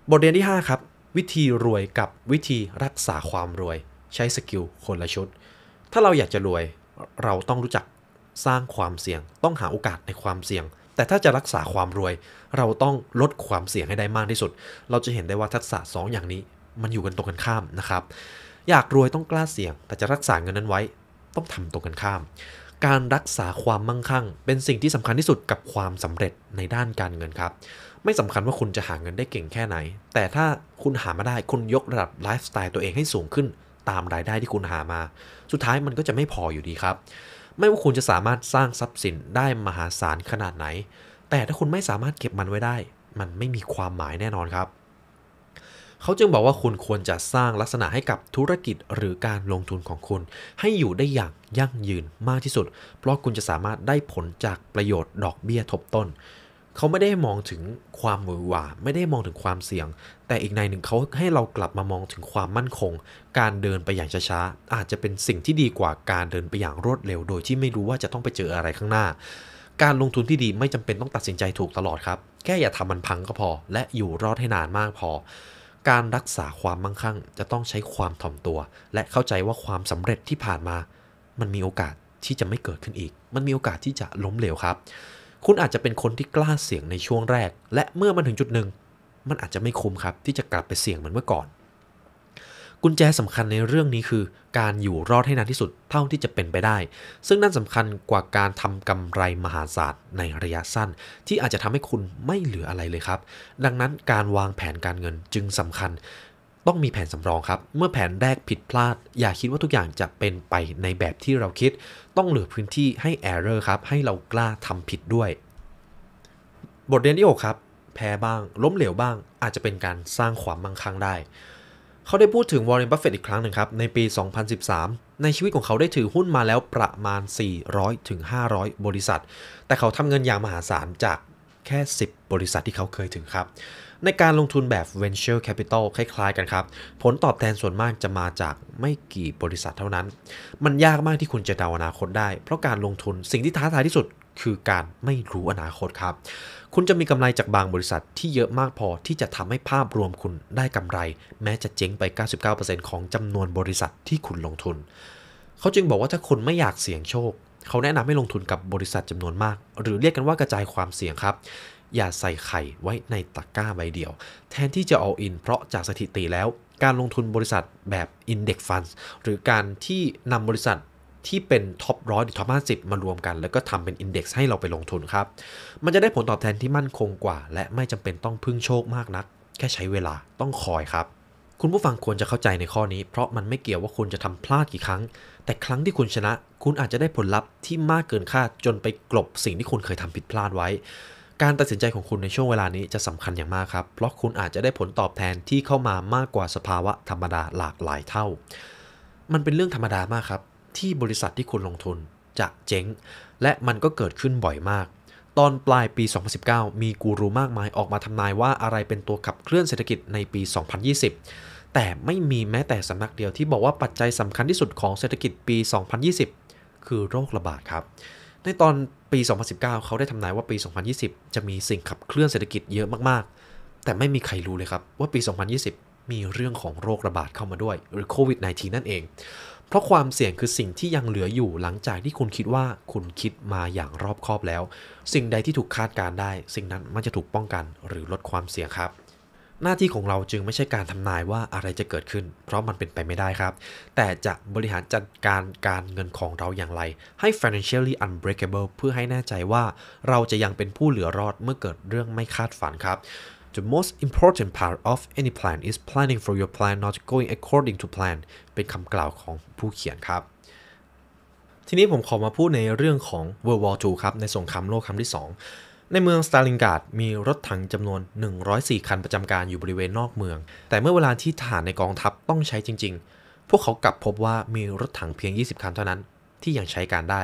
บทเรียนที่ 5 ครับ วิธีรวยกับวิธีรักษาความรวย ใช้สกิลคนละชุด ถ้าเราอยากจะรวยเราต้องรู้จักสร้างความเสี่ยง ต้องหาโอกาสในความเสี่ยง แต่ถ้าจะรักษาความรวย เราต้องลดความเสี่ยงให้ได้มากที่สุด เราจะเห็นได้ว่าทักษะ 2 อย่างนี้ มันอยู่กันตรงกันข้ามนะครับอยากรวยต้องกล้าเสี่ยง แต่จะรักษาเงินนั้นไว้ ต้องทำตรงกันข้าม การรักษาความมั่งคั่ง เป็นสิ่งที่สำคัญที่สุดกับความสำเร็จในด้านการเงินครับ ไม่สำคัญว่าคุณจะหาเงินได้เก่งแค่ไหน แต่ถ้าคุณหามาได้คุณยกระดับไลฟ์สไตล์ตัวเองให้สูงขึ้นตามรายได้ที่คุณหามา สุดท้ายมันก็จะไม่พออยู่ดีครับ ไม่ว่าคุณจะสามารถสร้างทรัพย์สินได้มหาศาลขนาดไหน แต่ถ้าคุณไม่สามารถเก็บมันไว้ได้ มันไม่มีความหมายแน่นอนครับเขาจึงบอกว่าคุณควรจะสร้างลักษณะให้กับธุรกิจหรือการลงทุนของคุณ ให้อยู่ได้อย่างยั่งยืนมากที่สุด เพราะคุณจะสามารถได้ผลจากประโยชน์ดอกเบี้ยทบต้น เขาไม่ได้มองถึงความมือหวาไม่ได้มองถึงความเสี่ยง แต่อีกในหนึ่งเขาให้เรากลับมามองถึงความมั่นคง การเดินไปอย่างช้าๆอาจจะเป็นสิ่งที่ดีกว่าการเดินไปอย่างรวดเร็วโดยที่ไม่รู้ว่าจะต้องไปเจออะไรข้างหน้า การลงทุนที่ดีไม่จำเป็นต้องตัดสินใจถูกตลอดครับแค่อย่าทำมันพังก็พอและอยู่รอดให้นานมากพอการรักษาความมั่งคั่ง จะต้องใช้ความถ่อมตัว และเข้าใจว่าความสำเร็จที่ผ่านมา มันมีโอกาสที่จะไม่เกิดขึ้นอีก มันมีโอกาสที่จะล้มเหลวครับ คุณอาจจะเป็นคนที่กล้าเสี่ยงในช่วงแรก และเมื่อมันถึงจุดหนึ่ง มันอาจจะไม่คุ้มครับที่จะกลับไปเสี่ยงเหมือนเมื่อก่อนกุญแจสำคัญในเรื่องนี้คือ การอยู่รอดให้นานที่สุดเท่าที่จะเป็นไปได้ ซึ่งนั่นสำคัญกว่าการทำกำไรมหาศาลในระยะสั้น ที่อาจจะทำให้คุณไม่เหลืออะไรเลยครับ ดังนั้นการวางแผนการเงินจึงสำคัญ ต้องมีแผนสำรองครับ เมื่อแผนแรกผิดพลาด อย่าคิดว่าทุกอย่างจะเป็นไปในแบบที่เราคิด ต้องเหลือพื้นที่ให้แอร์เรอร์ครับให้เรากล้าทำผิดด้วย บทเรียนที่ 6 ครับแพ้บ้างล้มเหลวบ้างอาจจะเป็นการสร้างความมั่งคั่งได้เขาได้พูดถึงวอร์เรน บัฟเฟตอีกครั้งหนึ่งครับ ในปี 2013 ในชีวิตของเขาได้ถือหุ้นมาแล้วประมาณ 400-500ถึง500 บริษัท แต่เขาทำเงินอย่างมหาศาลจากแค่ 10 บริษัทที่เขาเคยถึงครับ ในการลงทุนแบบ venture capital คล้าย ๆ กันครับ ผลตอบแทนส่วนมากจะมาจากไม่กี่บริษัทเท่านั้น มันยากมากที่คุณจะเดาอนาคตได้ เพราะการลงทุนสิ่งที่ท้าทายที่สุดคือการไม่รู้อนาคตครับคุณจะมีกำไรจากบางบริษัทที่เยอะมากพอที่จะทำให้ภาพรวมคุณได้กำไร แม้จะเจ๊งไป 99%ของจำนวนบริษัทที่คุณลงทุน เขาจึงบอกว่าถ้าคุณไม่อยากเสี่ยงโชค เขาแนะนำให้ลงทุนกับบริษัทจำนวนมาก หรือเรียกกันว่ากระจายความเสี่ยงครับ อย่าใส่ไข่ไว้ในตะกร้าใบเดียว แทนที่จะเอาอิน เพราะจากสถิติแล้ว การลงทุนบริษัทแบบ Index Funds หรือการที่นำบริษัทที่เป็นท็อปร้อยหรือท็อปห้าสิบมารวมกัน แล้วก็ทำเป็นอินเด็กซ์ให้เราไปลงทุนครับ มันจะได้ผลตอบแทนที่มั่นคงกว่า และไม่จำเป็นต้องพึ่งโชคมากนัก แค่ใช้เวลาต้องคอยครับ คุณผู้ฟังควรจะเข้าใจในข้อนี้ เพราะมันไม่เกี่ยวว่าคุณจะทำพลาดกี่ครั้ง แต่ครั้งที่คุณชนะ คุณอาจจะได้ผลลัพธ์ที่มากเกินคาดจนไปกลบสิ่งที่คุณเคยทำผิดพลาดไว้ การตัดสินใจของคุณในช่วงเวลานี้จะสำคัญอย่างมากครับเพราะคุณอาจจะได้ผลตอบแทนที่เข้ามามากกว่าสภาวะธรรมดาหลากหลายเท่า มันเป็นเรื่องธรรมดามากครับที่บริษัทที่คุณลงทุนจะเจ๊ง และมันก็เกิดขึ้นบ่อยมาก ตอนปลายปี 2019 มีกูรูมากมายออกมาทำนายว่าอะไรเป็นตัวขับเคลื่อนเศรษฐกิจในปี 2020 แต่ไม่มีแม้แต่สำนักเดียวที่บอกว่าปัจจัยสำคัญที่สุดของเศรษฐกิจปี 2020 คือโรคระบาดครับ ในตอนปี 2019 เขาได้ทำนายว่าปี 2020 จะมีสิ่งขับเคลื่อนเศรษฐกิจเยอะมากๆ แต่ไม่มีใครรู้เลยครับว่าปี 2020 มีเรื่องของโรคระบาดเข้ามาด้วยหรือโควิด -19 นั่นเองเพราะความเสี่ยงคือสิ่งที่ยังเหลืออยู่หลังจากที่คุณคิดว่าคุณคิดมาอย่างรอบคอบแล้ว สิ่งใดที่ถูกคาดการได้ สิ่งนั้นมันจะถูกป้องกันหรือลดความเสี่ยงครับ หน้าที่ของเราจึงไม่ใช่การทำนายว่าอะไรจะเกิดขึ้น เพราะมันเป็นไปไม่ได้ครับ แต่จะบริหารจัดการการเงินของเราอย่างไรให้ financially unbreakable เพื่อให้แน่ใจว่าเราจะยังเป็นผู้เหลือรอดเมื่อเกิดเรื่องไม่คาดฝันครับ The most important part of any plan is planning for your plan not going according to plan เป็นคำกล่าวของผู้เขียนครับ ทีนี้ผมขอมาพูดในเรื่องของ World War II ครับ ในสงครามโลกครั้งที่ 2 ในเมืองสตาลิงการ์ดมีรถถังจำนวน 104 คันประจำการอยู่บริเวณนอกเมือง แต่เมื่อเวลาที่ทหารในกองทัพต้องใช้จริง ๆ พวกเขากลับพบว่ามีรถถังเพียง 20 คันเท่านั้นที่ยังใช้การได้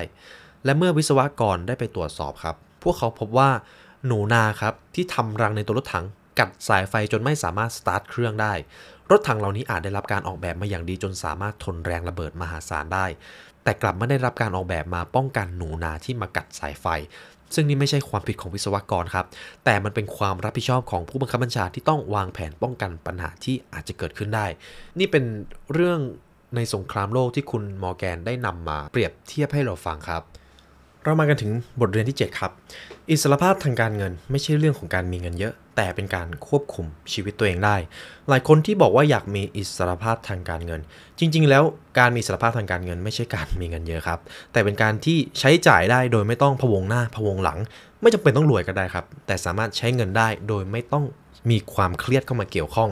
และเมื่อวิศวกรได้ไปตรวจสอบครับ พวกเขาพบว่าหนูนาครับที่ทำรังในตัวรถถังกัดสายไฟจนไม่สามารถสตาร์ทเครื่องได้ รถถังเหล่านี้อาจได้รับการออกแบบมาอย่างดีจนสามารถทนแรงระเบิดมหาศาลได้ แต่กลับไม่ได้รับการออกแบบมาป้องกันหนูนาที่มากัดสายไฟ ซึ่งนี่ไม่ใช่ความผิดของวิศวกรครับ แต่มันเป็นความรับผิดชอบของผู้บังคับบัญชาที่ต้องวางแผนป้องกันปัญหาที่อาจจะเกิดขึ้นได้ นี่เป็นเรื่องในสงครามโลกที่คุณมอร์แกนได้นำมาเปรียบเทียบให้เราฟังครับเรามากันถึงบทเรียนที่ 7 ครับ อิสรภาพทางการเงินไม่ใช่เรื่องของการมีเงินเยอะ แต่เป็นการควบคุมชีวิตตัวเองได้ หลายคนที่บอกว่าอยากมีอิสรภาพทางการเงิน จริง ๆ แล้วการมีอิสรภาพทางการเงิน ไม่ใช่การมีเงินเยอะครับ แต่เป็นการที่ใช้จ่ายได้ โดยไม่ต้องพวงหน้าพวงหลัง ไม่จำเป็นต้องรวยก็ได้ครับ แต่สามารถใช้เงินได้โดยไม่ต้องมีความเครียดเข้ามาเกี่ยวข้อง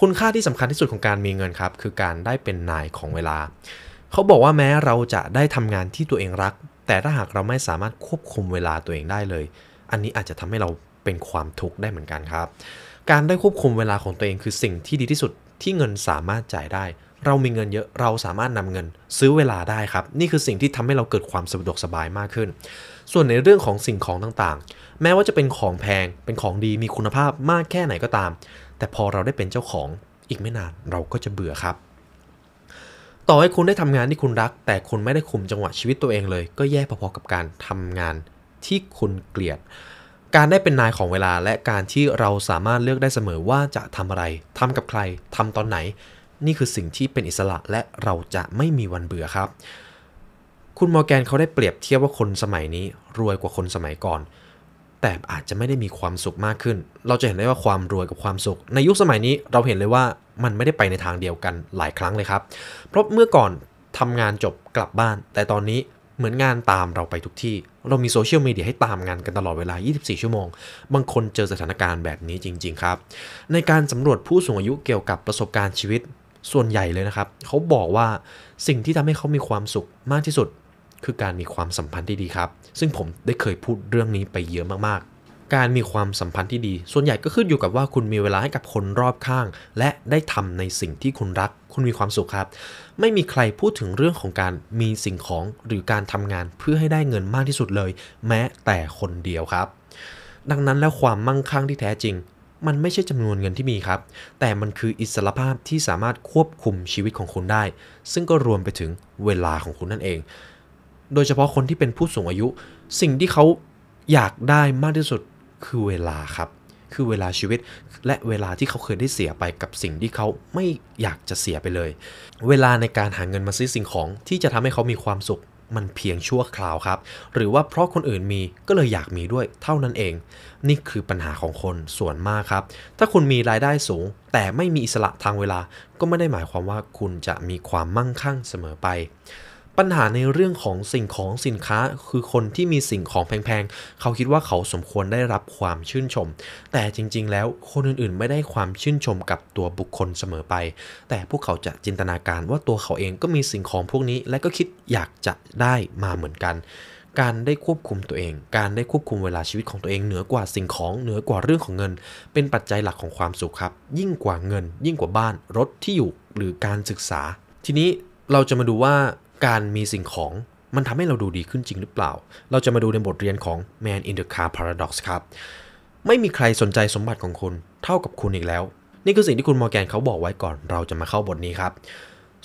คุณค่าที่สำคัญที่สุดของการมีเงินครับ คือการได้เป็นนายของเวลา เขาบอกว่าแม้เราจะได้ทำงานที่ตัวเองรักแต่ถ้าหากเราไม่สามารถควบคุมเวลาตัวเองได้เลย อันนี้อาจจะทำให้เราเป็นความทุกข์ได้เหมือนกันครับ การได้ควบคุมเวลาของตัวเอง คือสิ่งที่ดีที่สุดที่เงินสามารถจ่ายได้ เรามีเงินเยอะเราสามารถนำเงินซื้อเวลาได้ครับนี่คือสิ่งที่ทำให้เราเกิดความสะดวกสบายมากขึ้น ส่วนในเรื่องของสิ่งของต่างๆ แม้ว่าจะเป็นของแพงเป็นของดีมีคุณภาพมากแค่ไหนก็ตาม แต่พอเราได้เป็นเจ้าของอีกไม่นานเราก็จะเบื่อครับต่อให้คุณได้ทำงานที่คุณรักแต่คุณไม่ได้คุมจังหวะชีวิตตัวเองเลย ก็แย่พอๆกับการทำงานที่คุณเกลียด การได้เป็นนายของเวลาและการที่เราสามารถเลือกได้เสมอว่าจะทำอะไร ทำกับใคร ทำตอนไหน นี่คือสิ่งที่เป็นอิสระและเราจะไม่มีวันเบื่อครับ คุณมอร์แกนเขาได้เปรียบเทียบว่าคนสมัยนี้ รวยกว่าคนสมัยก่อนแต่อาจจะไม่ได้มีความสุขมากขึ้น เราจะเห็นได้ว่าความรวยกับความสุข ในยุคสมัยนี้เราเห็นเลยว่ามันไม่ได้ไปในทางเดียวกันหลายครั้งเลยครับ เพราะเมื่อก่อนทำงานจบกลับบ้าน แต่ตอนนี้เหมือนงานตามเราไปทุกที่ เรามีโซเชียลมีเดียให้ตามงานกันตลอดเวลา 24 ชั่วโมง บางคนเจอสถานการณ์แบบนี้จริง ๆ ครับ ในการสำรวจผู้สูงอายุเกี่ยวกับประสบการณ์ชีวิตส่วนใหญ่เลยนะครับเขาบอกว่าสิ่งที่ทำให้เขามีความสุขมากที่สุด คือการมีความสัมพันธ์ที่ดีครับซึ่งผมได้เคยพูดเรื่องนี้ไปเยอะมากๆ การมีความสัมพันธ์ที่ดี ส่วนใหญ่ก็ขึ้นอยู่กับว่าคุณมีเวลาให้กับคนรอบข้าง และได้ทำในสิ่งที่คุณรักคุณมีความสุขครับ ไม่มีใครพูดถึงเรื่องของการมีสิ่งของหรือการทำงานเพื่อให้ได้เงินมากที่สุดเลย แม้แต่คนเดียวครับ ดังนั้นแล้วความมั่งคั่งที่แท้จริง มันไม่ใช่จำนวนเงินที่มีครับ แต่มันคืออิสรภาพที่สามารถควบคุมชีวิตของคุณได้ ซึ่งก็รวมไปถึงเวลาของคุณนั่นเองโดยเฉพาะคนที่เป็นผู้สูงอายุสิ่งที่เขาอยากได้มากที่สุดคือเวลาครับ คือเวลาชีวิตและเวลาที่เขาเคยได้เสียไปกับสิ่งที่เขาไม่อยากจะเสียไปเลย เวลาในการหาเงินมาซื้อสิ่งของที่จะทำให้เขามีความสุข มันเพียงชั่วคราวครับ หรือว่าเพราะคนอื่นมีก็เลยอยากมีด้วยเท่านั้นเอง นี่คือปัญหาของคนส่วนมากครับ ถ้าคุณมีรายได้สูง แต่ไม่มีอิสระทางเวลาก็ไม่ได้หมายความว่าคุณจะมีความมั่งคั่งเสมอไปปัญหาในเรื่องของสิ่งของสินค้าคือคนที่มีสิ่งของแพงๆ เขาคิดว่าเขาสมควรได้รับความชื่นชม แต่จริงๆ แล้วคนอื่นๆไม่ได้ความชื่นชมกับตัวบุคคลเสมอไป แต่พวกเขาจะจินตนาการว่าตัวเขาเองก็มีสิ่งของพวกนี้และก็คิดอยากจะได้มาเหมือนกัน การได้ควบคุมตัวเอง การได้ควบคุมเวลาชีวิตของตัวเองเหนือกว่าสิ่งของเหนือกว่าเรื่องของเงิน เป็นปัจจัยหลักของความสุขครับ ยิ่งกว่าเงิน ยิ่งกว่าบ้านรถที่อยู่หรือการศึกษา ทีนี้เราจะมาดูว่าการมีสิ่งของมันทำให้เราดูดีขึ้นจริงหรือเปล่า เราจะมาดูในบทเรียนของ Man in the Car Paradox ครับ ไม่มีใครสนใจสมบัติของคุณเท่ากับคุณอีกแล้ว นี่คือสิ่งที่คุณมอร์แกนเขาบอกไว้ก่อน เราจะมาเข้าบทนี้ครับ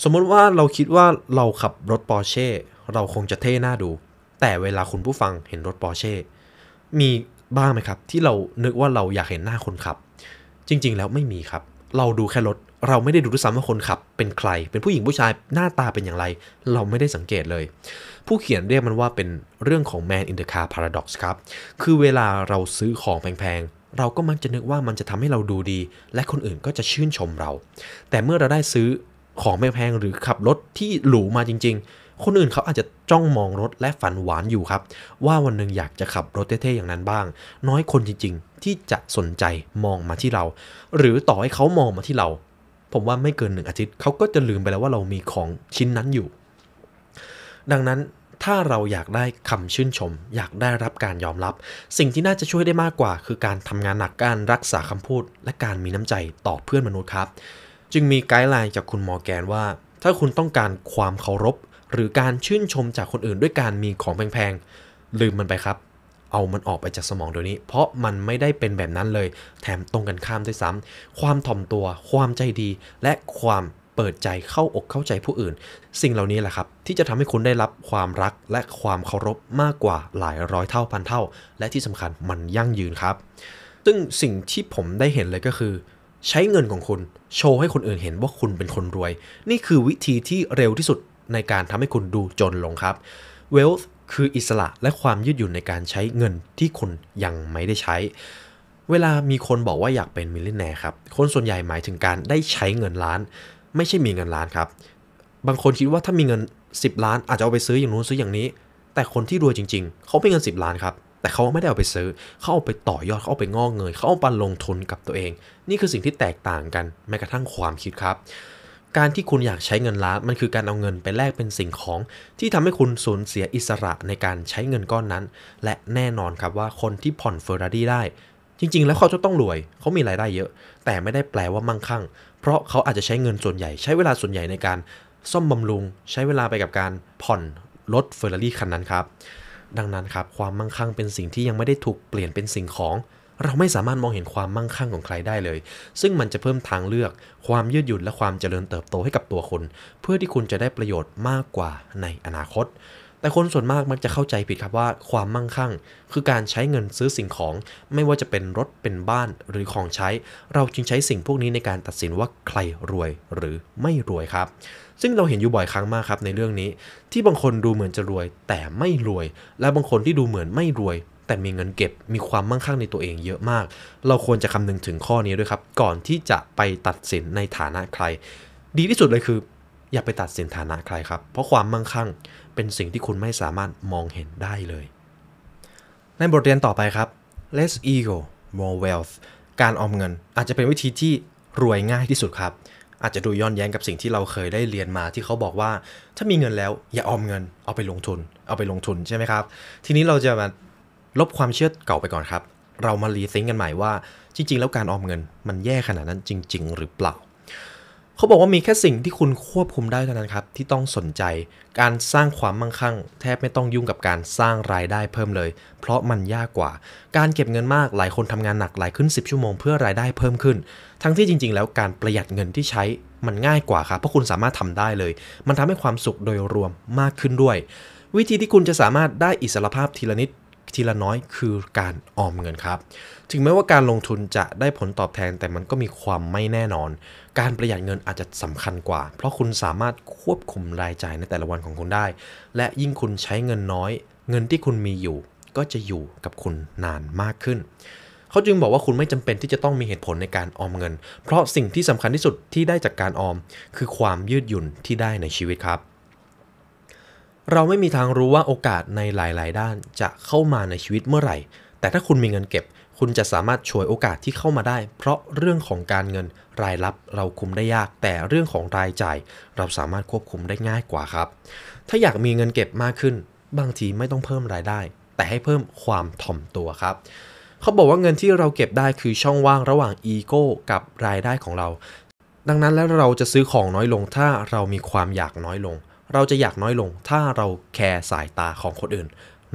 สมมติว่าเราคิดว่าเราขับรถปอร์เช่ เราคงจะเท่หน้าดู แต่เวลาคุณผู้ฟังเห็นรถปอร์เช่ มีบ้างไหมครับ ที่เรานึกว่าเราอยากเห็นหน้าคนขับ จริงๆ แล้วไม่มีครับ เราดูแค่รถเราไม่ได้ดูด้วยซ้ำว่าคนขับเป็นใคร เป็นผู้หญิงผู้ชายหน้าตาเป็นอย่างไร เราไม่ได้สังเกตเลย ผู้เขียนเรียกมันว่าเป็นเรื่องของ man in the car paradox ครับ คือเวลาเราซื้อของแพง ๆ เราก็มักจะนึกว่ามันจะทำให้เราดูดี และคนอื่นก็จะชื่นชมเรา แต่เมื่อเราได้ซื้อของแพงๆหรือขับรถที่หรูมาจริง ๆ คนอื่นเขาอาจจะจ้องมองรถและฝันหวานอยู่ครับ ว่าวันหนึ่งอยากจะขับรถเท่ๆอย่างนั้นบ้าง น้อยคนจริงๆ ที่จะสนใจมองมาที่เรา หรือต่อให้เขามองมาที่เราผมว่าไม่เกินหนึ่งอาทิตย์เขาก็จะลืมไปแล้วว่าเรามีของชิ้นนั้นอยู่ ดังนั้นถ้าเราอยากได้คำชื่นชม อยากได้รับการยอมรับ สิ่งที่น่าจะช่วยได้มากกว่า คือการทำงานหนักการรักษาคำพูด และการมีน้ำใจต่อเพื่อนมนุษย์ครับ จึงมีไกด์ไลน์จากคุณมอแกนว่า ถ้าคุณต้องการความเคารพหรือการชื่นชมจากคนอื่นด้วยการมีของแพงๆลืมมันไปครับเอามันออกไปจากสมองเดี๋ยวนี้ เพราะมันไม่ได้เป็นแบบนั้นเลย แถมตรงกันข้ามด้วยซ้ำ ความถ่อมตัว ความใจดี และความเปิดใจเข้าอกเข้าใจผู้อื่น สิ่งเหล่านี้แหละครับที่จะทำให้คุณได้รับความรักและความเคารพมากกว่าหลายร้อยเท่าพันเท่า และที่สำคัญมันยั่งยืนครับ ซึ่งสิ่งที่ผมได้เห็นเลยก็คือ ใช้เงินของคุณ โชว์ให้คนอื่นเห็นว่าคุณเป็นคนรวย นี่คือวิธีที่เร็วที่สุดในการทำให้คุณดูจนลงครับ wealth คืออิสระและความยืดหยุ่นในการใช้เงินที่คนยังไม่ได้ใช้ เวลามีคนบอกว่าอยากเป็นมิลเลนเนียร์ครับ คนส่วนใหญ่หมายถึงการได้ใช้เงินล้าน ไม่ใช่มีเงินล้านครับ บางคนคิดว่าถ้ามีเงิน 10 ล้านอาจจะเอาไปซื้ออย่างนู้นซื้ออย่างนี้ แต่คนที่รวยจริงๆ เขาไม่เงิน 10 ล้านครับ แต่เขาไม่ได้เอาไปซื้อ เขาเอาไปต่อยอดเขาเอาไปงอกเงยเขาเอาไปลงทุนกับตัวเอง นี่คือสิ่งที่แตกต่างกันแม้กระทั่งความคิดครับการที่คุณอยากใช้เงินล้านมันคือการเอาเงินไปแลกเป็นสิ่งของ ที่ทำให้คุณสูญเสียอิสระในการใช้เงินก้อนนั้น และแน่นอนครับว่าคนที่ผ่อนเฟอร์รารี่ได้จริง ๆ แล้วเขาจะต้องรวย เขา มีรายได้เยอะ แต่ไม่ได้แปลว่ามั่งคั่ง เพราะเขาอาจจะใช้เงินส่วนใหญ่ ใช้เวลาส่วนใหญ่ในการซ่อมบำรุง ใช้เวลาไปกับการผ่อนรถเฟอร์รารี่คันนั้นครับดังนั้นครับความมั่งคั่งเป็นสิ่งที่ยังไม่ได้ถูกเปลี่ยนเป็นสิ่งของเราไม่สามารถมองเห็นความมั่งคั่งของใครได้เลย ซึ่งมันจะเพิ่มทางเลือก ความยืดหยุ่นและความเจริญเติบโตให้กับตัวคน เพื่อที่คุณจะได้ประโยชน์มากกว่าในอนาคต แต่คนส่วนมากมักจะเข้าใจผิดครับว่า ความมั่งคั่ง คือการใช้เงินซื้อสิ่งของ ไม่ว่าจะเป็นรถเป็นบ้านหรือของใช้ เราจึงใช้สิ่งพวกนี้ในการตัดสินว่าใครรวยหรือไม่รวยครับ ซึ่งเราเห็นอยู่บ่อยครั้งมากครับในเรื่องนี้ที่บางคนดูเหมือนจะรวยแต่ไม่รวย และบางคนที่ดูเหมือนไม่รวยแต่มีเงินเก็บมีความมั่งคั่งในตัวเองเยอะมาก เราควรจะคำนึงถึงข้อนี้ด้วยครับ ก่อนที่จะไปตัดสินในฐานะใคร ดีที่สุดเลยคือ อย่าไปตัดสินฐานะใครครับ เพราะความมั่งคั่งเป็นสิ่งที่คุณไม่สามารถมองเห็นได้เลย ในบทเรียนต่อไปครับ less ego more wealth การออมเงิน อาจจะเป็นวิธีที่รวยง่ายที่สุดครับ อาจจะดูย้อนแย้งกับสิ่งที่เราเคยได้เรียนมาที่เขาบอกว่าถ้ามีเงินแล้วอย่าออมเงิน เอาไปลงทุน เอาไปลงทุนใช่ไหมครับทีนี้เราจะมาลบความเชื่อเก่าไปก่อนครับ เรามารีซิงกันใหม่ว่าจริงๆแล้วการออมเงิน มันแย่ขนาดนั้นจริงๆ หรือเปล่า เขาบอกว่ามีแค่สิ่งที่คุณควบคุมได้เท่านั้นครับ ที่ต้องสนใจ การสร้างความมั่งคั่ง แทบไม่ต้องยุ่งกับการสร้างรายได้เพิ่มเลย เพราะมันยากกว่า การเก็บเงินมากหลายคนทำงานหนักหลายขึ้น 10 ชั่วโมงเพื่อรายได้เพิ่มขึ้น ทั้งที่จริงๆ แล้วการประหยัดเงินที่ใช้มันง่ายกว่าครับเพราะคุณสามารถทำได้เลย มันทำให้ความสุขโดยรวมมากขึ้นด้วย วิธีที่คุณจะสามารถได้อิสรภาพทีละนิดทีละน้อยคือการออมเงินครับ ถึงแม้ว่าการลงทุนจะได้ผลตอบแทนแต่มันก็มีความไม่แน่นอน การประหยัดเงินอาจจะสำคัญกว่า เพราะคุณสามารถควบคุมรายจ่ายในแต่ละวันของคุณได้ และยิ่งคุณใช้เงินน้อย เงินที่คุณมีอยู่ ก็จะอยู่กับคุณนานมากขึ้น เขาจึงบอกว่าคุณไม่จำเป็นที่จะต้องมีเหตุผลในการออมเงิน เพราะสิ่งที่สำคัญที่สุดที่ได้จากการออม คือความยืดหยุ่นที่ได้ในชีวิตครับเราไม่มีทางรู้ว่าโอกาสในหลาย ๆ ด้านจะเข้ามาในชีวิตเมื่อไหร่ แต่ถ้าคุณมีเงินเก็บ คุณจะสามารถช่วยโอกาสที่เข้ามาได้ เพราะเรื่องของการเงินรายรับเราคุมได้ยาก แต่เรื่องของรายจ่ายเราสามารถควบคุมได้ง่ายกว่าครับ ถ้าอยากมีเงินเก็บมากขึ้น บางทีไม่ต้องเพิ่มรายได้ แต่ให้เพิ่มความถ่อมตัวครับ เขาบอกว่าเงินที่เราเก็บได้คือช่องว่างระหว่างอีโก้กับรายได้ของเรา ดังนั้นแล้วเราจะซื้อของน้อยลง ถ้าเรามีความอยากน้อยลงเราจะอยากน้อยลงถ้าเราแคร์สายตาของคนอื่น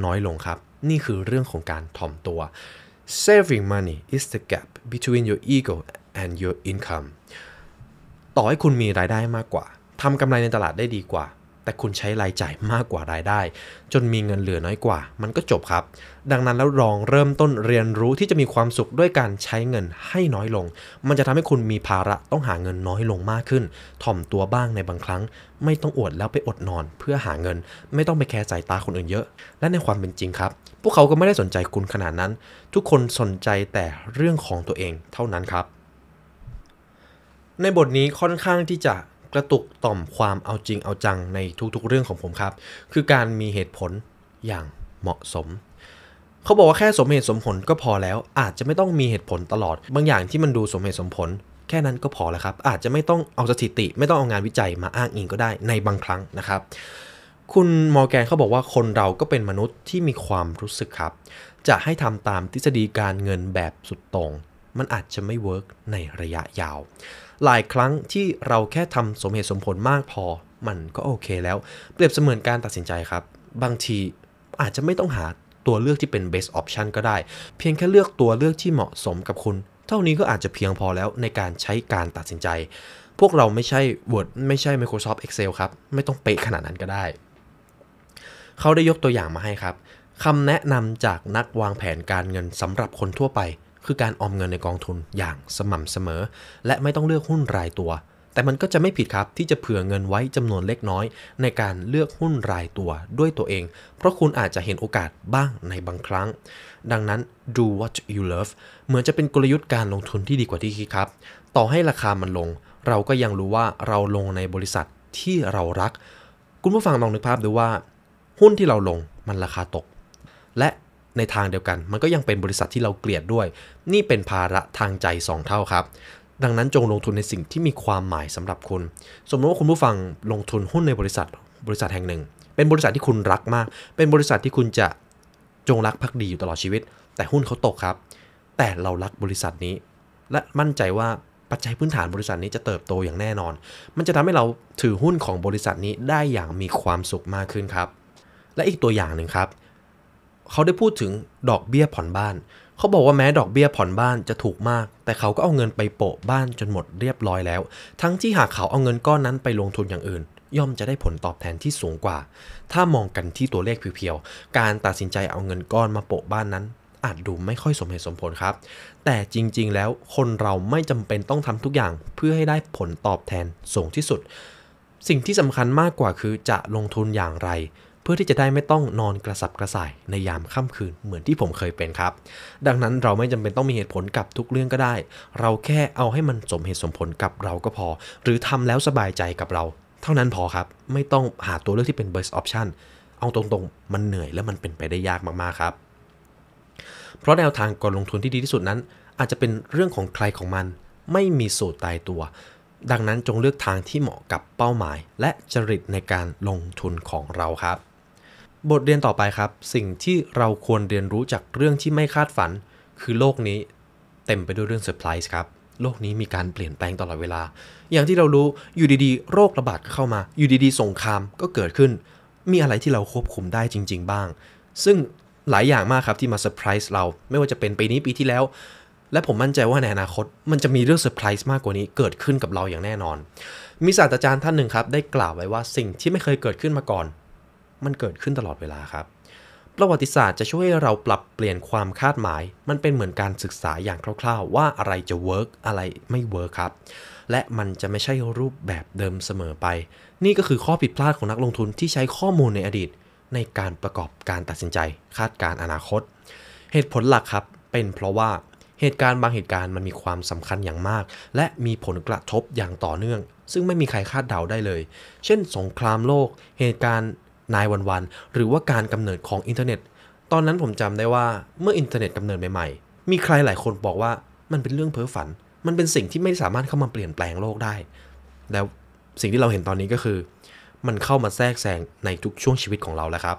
น้อยลงครับนี่คือเรื่องของการถ่อมตัว saving money is the gap between your ego and your income ต่อให้คุณมีรายได้มากกว่าทำกำไรในตลาดได้ดีกว่าแต่คุณใช้รายจ่ายมากกว่ารายได้ จนมีเงินเหลือน้อยกว่า มันก็จบครับ ดังนั้นแล้วลองเริ่มต้นเรียนรู้ที่จะมีความสุขด้วยการใช้เงินให้น้อยลง มันจะทำให้คุณมีภาระต้องหาเงินน้อยลงมากขึ้นถ่อมตัวบ้างในบางครั้ง ไม่ต้องอดแล้วไปอดนอนเพื่อหาเงิน ไม่ต้องไปแคร์สายตาคนอื่นเยอะและในความเป็นจริงครับ พวกเขาก็ไม่ได้สนใจคุณขนาดนั้น ทุกคนสนใจแต่เรื่องของตัวเองเท่านั้นครับ ในบทนี้ค่อนข้างที่จะกระตุกต่อมความเอาจริงเอาจังในทุกๆ เรื่องของผมครับ คือการมีเหตุผลอย่างเหมาะสม เขาบอกว่า แค่สมเหตุสมผลก็พอแล้วอาจจะไม่ต้องมีเหตุผลตลอด บางอย่างที่มันดูสมเหตุสมผล แค่นั้นก็พอ แล้วครับอาจจะไม่ต้องเอาสถิติไม่ต้องเอางานวิจัยมาอ้างอิงก็ได้ในบางครั้งนะครับ คุณมอร์แกนเขาบอกว่าคนเราก็เป็นมนุษย์ที่มีความรู้สึกครับ จะให้ทำตามทฤษฎีการเงินแบบสุดตรงมันอาจจะไม่เวิร์กในระยะยาวหลายครั้งที่เราแค่ทำสมเหตุสมผลมากพอ มันก็โอเคแล้ว เปรียบเสมือนการตัดสินใจครับ บางที อาจจะไม่ต้องหาตัวเลือกที่เป็น best option ก็ได้ เพียงแค่เลือกตัวเลือกที่เหมาะสมกับคุณ เท่านี้ก็อาจจะเพียงพอแล้วในการใช้การตัดสินใจ พวกเราไม่ใช่ Word ไม่ใช่ Microsoft Excel ครับ ไม่ต้องเป๊ะขนาดนั้นก็ได้ เขาได้ยกตัวอย่างมาให้ครับคำแนะนำจากนักวางแผนการเงินสำหรับคนทั่วไปคือการออมเงินในกองทุนอย่างสม่ำเสมอ และไม่ต้องเลือกหุ้นรายตัว แต่มันก็จะไม่ผิดครับ ที่จะเผื่อเงินไว้จำนวนเล็กน้อย ในการเลือกหุ้นรายตัวด้วยตัวเอง เพราะคุณอาจจะเห็นโอกาสบ้างในบางครั้ง ดังนั้น do what you love เหมือนจะเป็นกลยุทธ์การลงทุนที่ดีกว่าที่คิดครับ ต่อให้ราคามันลง เราก็ยังรู้ว่าเราลงในบริษัทที่เรารัก คุณผู้ฟังลองนึกภาพดูว่า หุ้นที่เราลงมันราคาตก และในทางเดียวกันมันก็ยังเป็นบริษัทที่เราเกลียดด้วย นี่เป็นภาระทางใจ2เท่าครับ ดังนั้นจงลงทุนในสิ่งที่มีความหมายสำหรับคุณ สมมติว่าคุณผู้ฟังลงทุนหุ้นในบริษัท บริษัทแห่งหนึ่ง เป็นบริษัทที่คุณรักมาก เป็นบริษัทที่คุณจะจงรักภักดีอยู่ตลอดชีวิต แต่หุ้นเขาตกครับ แต่เรารักบริษัทนี้ และมั่นใจว่าปัจจัยพื้นฐานบริษัทนี้จะเติบโตอย่างแน่นอน มันจะทำให้เราถือหุ้นของบริษัทนี้ได้อย่างมีความสุขมากขึ้นครับ และอีกตัวอย่างหนึ่งครับเขาได้พูดถึงดอกเบี้ยผ่อนบ้าน เขาบอกว่าแม้ดอกเบี้ยผ่อนบ้านจะถูกมาก แต่เขาก็เอาเงินไปโปะบ้านจนหมดเรียบร้อยแล้ว ทั้งที่หากเขาเอาเงินก้อนนั้นไปลงทุนอย่างอื่น ย่อมจะได้ผลตอบแทนที่สูงกว่า ถ้ามองกันที่ตัวเลขเพียวๆ การตัดสินใจเอาเงินก้อนมาโปะบ้านนั้น อาจดูไม่ค่อยสมเหตุสมผลครับ แต่จริงๆ แล้วคนเราไม่จำเป็นต้องทำทุกอย่างเพื่อให้ได้ผลตอบแทนสูงที่สุด สิ่งที่สำคัญมากกว่าคือจะลงทุนอย่างไรเพื่อที่จะได้ไม่ต้องนอนกระสับกระส่ายในยามค่ำคืนเหมือนที่ผมเคยเป็นครับ ดังนั้นเราไม่จำเป็นต้องมีเหตุผลกับทุกเรื่องก็ได้ เราแค่เอาให้มันสมเหตุสมผลกับเราก็พอ หรือทำแล้วสบายใจกับเรา เท่านั้นพอครับไม่ต้องหาตัวเลือกที่เป็น burst option เอาตรงๆมันเหนื่อยและมันเป็นไปได้ยากมากๆครับ เพราะแนวทางการลงทุนที่ดีที่สุดนั้น อาจจะเป็นเรื่องของใครของมัน ไม่มีสูตรตายตัว ดังนั้นจงเลือกทางที่เหมาะกับเป้าหมายและจริตในการลงทุนของเราครับบทเรียนต่อไปครับ สิ่งที่เราควรเรียนรู้จากเรื่องที่ไม่คาดฝัน คือโลกนี้เต็มไปด้วยเรื่องเซอร์ไพรส์ครับโลกนี้มีการเปลี่ยนแปลงตลอดเวลา อย่างที่เรารู้อยู่ดีๆโรคระบาดก็เข้ามาอยู่ดีๆสงคราม ก็เกิดขึ้น มีอะไรที่เราควบคุมได้จริงๆบ้าง ซึ่งหลายอย่างมากครับที่มาเซอร์ไพรส์เราไม่ว่าจะเป็นปีนี้ปีที่แล้ว และผมมั่นใจว่าในอนาคตมันจะมีเรื่องเซอร์ไพรส์มากกว่านี้เกิดขึ้นกับเราอย่างแน่นอน มีศาสตราจารย์ท่านหนึ่งครับได้กล่าวไว้ว่าสิ่งที่ไม่เคยเกิดขึ้นมาก่อนมันเกิดขึ้นตลอดเวลาครับ ประวัติศาสตร์จะช่วยเราปรับเปลี่ยนความคาดหมาย มันเป็นเหมือนการศึกษาอย่างคร่าวๆ ว่าอะไรจะเวิร์กอะไรไม่เวิร์กครับ และมันจะไม่ใช่รูปแบบเดิมเสมอไป นี่ก็คือข้อผิดพลาดของนักลงทุนที่ใช้ข้อมูลในอดีต ในการประกอบการตัดสินใจคาดการอนาคต เหตุผลหลักครับ เป็นเพราะว่าเหตุการณ์บางเหตุการณ์มันมีความสำคัญอย่างมาก และมีผลกระทบอย่างต่อเนื่อง ซึ่งไม่มีใครคาดเดาได้เลย เช่น สงครามโลก เหตุการณ์นายวันวันหรือว่าการกำเนิดของอินเทอร์เน็ต ตอนนั้นผมจำได้ว่า เมื่ออินเทอร์เน็ตกำเนิดใหม่ ๆ มีใครหลายคนบอกว่ามันเป็นเรื่องเพ้อฝัน มันเป็นสิ่งที่ไม่สามารถเข้ามาเปลี่ยนแปลงโลกได้ แล้วสิ่งที่เราเห็นตอนนี้ก็คือ มันเข้ามาแทรกแซงในทุกช่วงชีวิตของเราแล้วครับ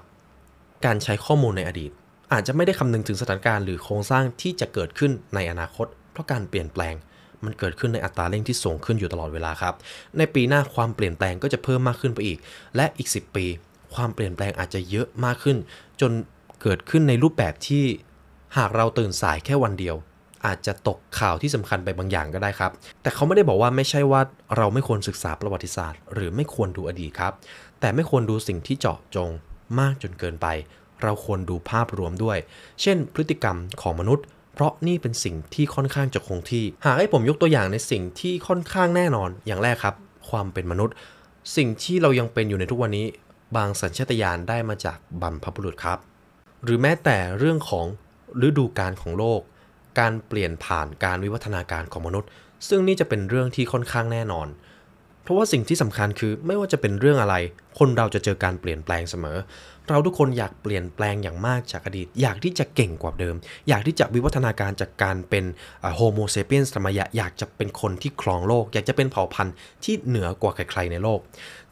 การใช้ข้อมูลในอดีต อาจจะไม่ได้คำนึงถึงสถานการณ์หรือโครงสร้างที่จะเกิดขึ้นในอนาคต เพราะการเปลี่ยนแปลง มันเกิดขึ้นในอัตราเร่งที่สูงขึ้นอยู่ตลอดเวลาครับ ในปีหน้าความเปลี่ยนแปลงก็จะเพิ่มมากขึ้นไปอีก และอีก 10 ปีความเปลี่ยนแปลงอาจจะเยอะมากขึ้น จนเกิดขึ้นในรูปแบบที่หากเราตื่นสายแค่วันเดียว อาจจะตกข่าวที่สำคัญไปบางอย่างก็ได้ครับ แต่เขาไม่ได้บอกว่าไม่ใช่ว่า เราไม่ควรศึกษาประวัติศาสตร์หรือไม่ควรดูอดีตครับ แต่ไม่ควรดูสิ่งที่เจาะจงมากจนเกินไป เราควรดูภาพรวมด้วย เช่น พฤติกรรมของมนุษย์เพราะนี่เป็นสิ่งที่ค่อนข้างจะคงที่ หากให้ผมยกตัวอย่างในสิ่งที่ค่อนข้างแน่นอนอย่างแรกครับ ความเป็นมนุษย์ สิ่งที่เรายังเป็นอยู่ในทุกวันนี้บางสัญชาตญาณได้มาจากบรรพบุรุษครับ หรือแม้แต่เรื่องของฤดูกาลของโลก การเปลี่ยนผ่านการวิวัฒนาการของมนุษย์ ซึ่งนี่จะเป็นเรื่องที่ค่อนข้างแน่นอน เพราะว่าสิ่งที่สำคัญคือไม่ว่าจะเป็นเรื่องอะไรคนเราจะเจอการเปลี่ยนแปลงเสมอ เราทุกคนอยากเปลี่ยนแปลงอย่างมากจากอดีต อยากที่จะเก่งกว่าเดิม อยากที่จะวิวัฒนาการจากการเป็นโฮโมเซเปียนสมัยอยากจะเป็นคนที่ครองโลก อยากจะเป็นเผ่าพันธุ์ที่เหนือกว่าใครๆในโลก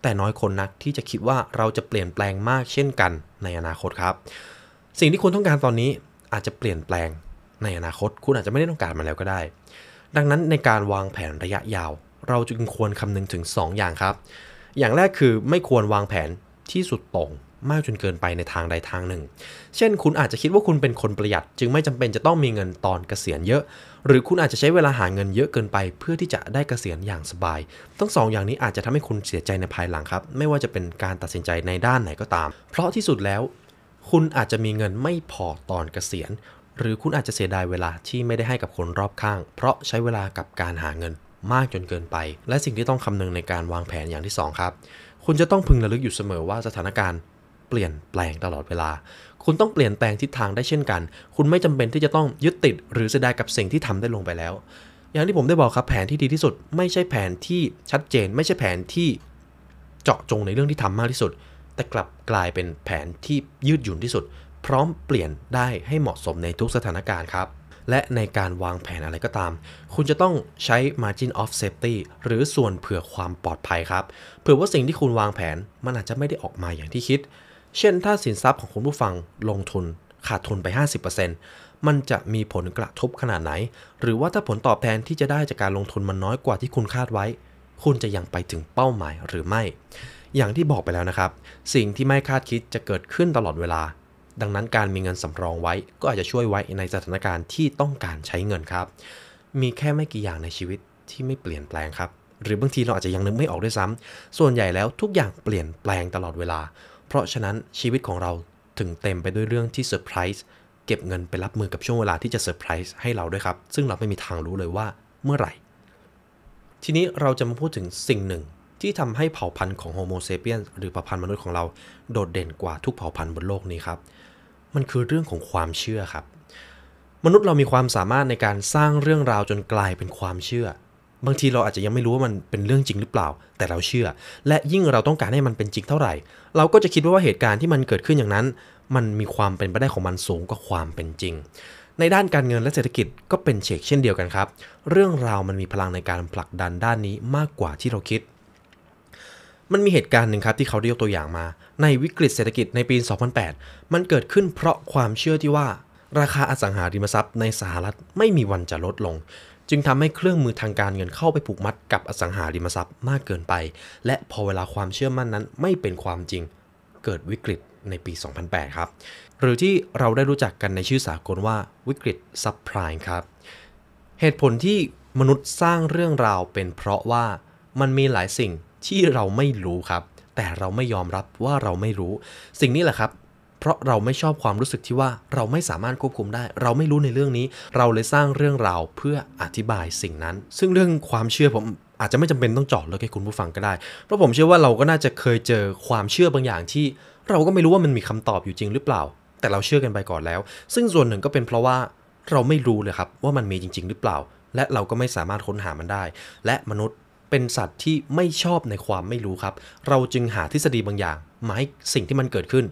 แต่น้อยคนนักที่จะคิดว่าเราจะเปลี่ยนแปลงมากเช่นกันในอนาคตครับ สิ่งที่คุณต้องการตอนนี้อาจจะเปลี่ยนแปลงในอนาคตคุณอาจจะไม่ได้ต้องการมาแล้วก็ได้ ดังนั้นในการวางแผนระยะยาว เราจึงควรคำนึงถึง 2 อย่างครับ อย่างแรกคือไม่ควรวางแผนที่สุดโต่งมากจนเกินไปในทางใดทางหนึ่ง เช่น คุณอาจจะคิดว่าคุณเป็นคนประหยัดจึงไม่จำเป็นจะต้องมีเงินตอนเกษียณเยอะ หรือคุณอาจจะใช้เวลาหาเงินเยอะเกินไป เพื่อที่จะได้เกษียณอย่างสบาย ทั้งสองอย่างนี้อาจจะทำให้คุณเสียใจในภายหลังครับ ไม่ว่าจะเป็นการตัดสินใจในด้านไหนก็ตาม เพราะที่สุดแล้ว คุณอาจจะมีเงินไม่พอตอนเกษียณ หรือคุณอาจจะเสียดายเวลาที่ไม่ได้ให้กับคนรอบข้าง เพราะใช้เวลากับการหาเงินมากจนเกินไป และสิ่งที่ต้องคำนึงในการวางแผนอย่างที่2ครับ คุณจะต้องพึงระลึกอยู่เสมอว่าสถานการณ์เปลี่ยนแปลงตลอดเวลา คุณต้องเปลี่ยนแปลงทิศทางได้เช่นกัน คุณไม่จำเป็นที่จะต้องยึดติดหรือเสียดายกับสิ่งที่ทำได้ลงไปแล้ว อย่างที่ผมได้บอกครับแผนที่ดีที่สุด ไม่ใช่แผนที่ชัดเจนไม่ใช่แผนที่เจาะจงในเรื่องที่ทำมากที่สุด แต่กลับกลายเป็นแผนที่ยืดหยุ่นที่สุด พร้อมเปลี่ยนได้ให้เหมาะสมในทุกสถานการณ์ครับ และในการวางแผนอะไรก็ตาม คุณจะต้องใช้ margin of safety หรือส่วนเผื่อความปลอดภัยครับเผื่อว่าสิ่งที่คุณวางแผนมันอาจจะไม่ได้ออกมาอย่างที่คิดเช่นถ้าสินทรัพย์ของคุณผู้ฟังลงทุนขาดทุนไป 50%มันจะมีผลกระทบขนาดไหน หรือว่าถ้าผลตอบแทนที่จะได้จากการลงทุนมันน้อยกว่าที่คุณคาดไว้ คุณจะยังไปถึงเป้าหมายหรือไม่ อย่างที่บอกไปแล้วนะครับ สิ่งที่ไม่คาดคิดจะเกิดขึ้นตลอดเวลา ดังนั้นการมีเงินสำรองไว้ก็อาจจะช่วยไว้ในสถานการณ์ที่ต้องการใช้เงินครับ มีแค่ไม่กี่อย่างในชีวิตที่ไม่เปลี่ยนแปลงครับ หรือบางทีเราอาจจะยังนึกไม่ออกด้วยซ้ำ ส่วนใหญ่แล้วทุกอย่างเปลี่ยนแปลงตลอดเวลาเพราะฉะนั้นชีวิตของเราถึงเต็มไปด้วยเรื่องที่เซอร์ไพรส์เก็บเงินไปรับมือกับช่วงเวลาที่จะเซอร์ไพรส์ให้เราด้วยครับ ซึ่งเราไม่มีทางรู้เลยว่าเมื่อไหร่ ทีนี้เราจะมาพูดถึงสิ่งหนึ่ง ที่ทำให้เผ่าพันธุ์ของโฮโมเซเปียนหรือเผ่าพันธุ์มนุษย์ของเราโดดเด่นกว่าทุกเผ่าพันธุ์บนโลกนี้ครับ มันคือเรื่องของความเชื่อครับ มนุษย์เรามีความสามารถในการสร้างเรื่องราวจนกลายเป็นความเชื่อบางที เราอาจจะยังไม่รู้ว่ามันเป็นเรื่องจริงหรือเปล่า แต่เราเชื่อ และยิ่งเราต้องการให้มันเป็นจริงเท่าไหร่ เราก็จะคิดว่าเหตุการณ์ที่มันเกิดขึ้นอย่างนั้น มันมีความเป็นไปได้ของมันสูงกว่าความเป็นจริง ในด้านการเงินและเศรษฐกิจก็เป็นเชกเช่นเดียวกันครับ เรื่องราวมันมีพลังในการผลักดันด้านนี้มากกว่าที่เราคิด มันมีเหตุการณ์หนึ่งครับที่เขาได้ยกตัวอย่างมา ในวิกฤตเศรษฐกิจในปี 2008 มันเกิดขึ้น เพราะความเชื่อที่ว่า ราคาอสังหาริมทรัพย์ ในสหรัฐไม่มีวันจะลดลงจึงทำให้เครื่องมือทางการเงินเข้าไปผูกมัดกับอสังหาริมทรัพย์มากเกินไป และพอเวลาความเชื่อมั่นนั้นไม่เป็นความจริง เกิดวิกฤตในปี 2008 ครับ หรือที่เราได้รู้จักกันในชื่อสากลว่าวิกฤตซับไพร์ครับ เหตุผลที่มนุษย์สร้างเรื่องราวเป็นเพราะว่ามันมีหลายสิ่งที่เราไม่รู้ครับ แต่เราไม่ยอมรับว่าเราไม่รู้ สิ่งนี้แหละครับเพราะเราไม่ชอบความรู้สึกที่ว่าเราไม่สามารถควบคุมได้ เราไม่รู้ในเรื่องนี้เราเลยสร้างเรื่องราวเพื่ออธิบายสิ่งนั้น ซึ่งเรื่องความเชื่อผมอาจจะไม่จำเป็นต้องจอดเลยแค่คุณผู้ฟังก็ได้ เพราะผมเชื่อว่าเราก็น่าจะเคยเจอความเชื่อบางอย่างที่ เราก็ไม่รู้ว่ามันมีคำตอบอยู่จริงหรือเปล่า แต่เราเชื่อกันไปก่อนแล้ว ซึ่งส่วนหนึ่งก็เป็นเพราะว่าเราไม่รู้เลยครับว่ามันมีจริง ๆ หรือเปล่า และเราก็ไม่สามารถค้นหามันได้ และมนุษย์เป็นสัตว์ที่ไม่ชอบในความไม่รู้ครับ เราจึงหาทฤษฎีบางอย่างมาให้สิ่งที่มันเกิดขึ้น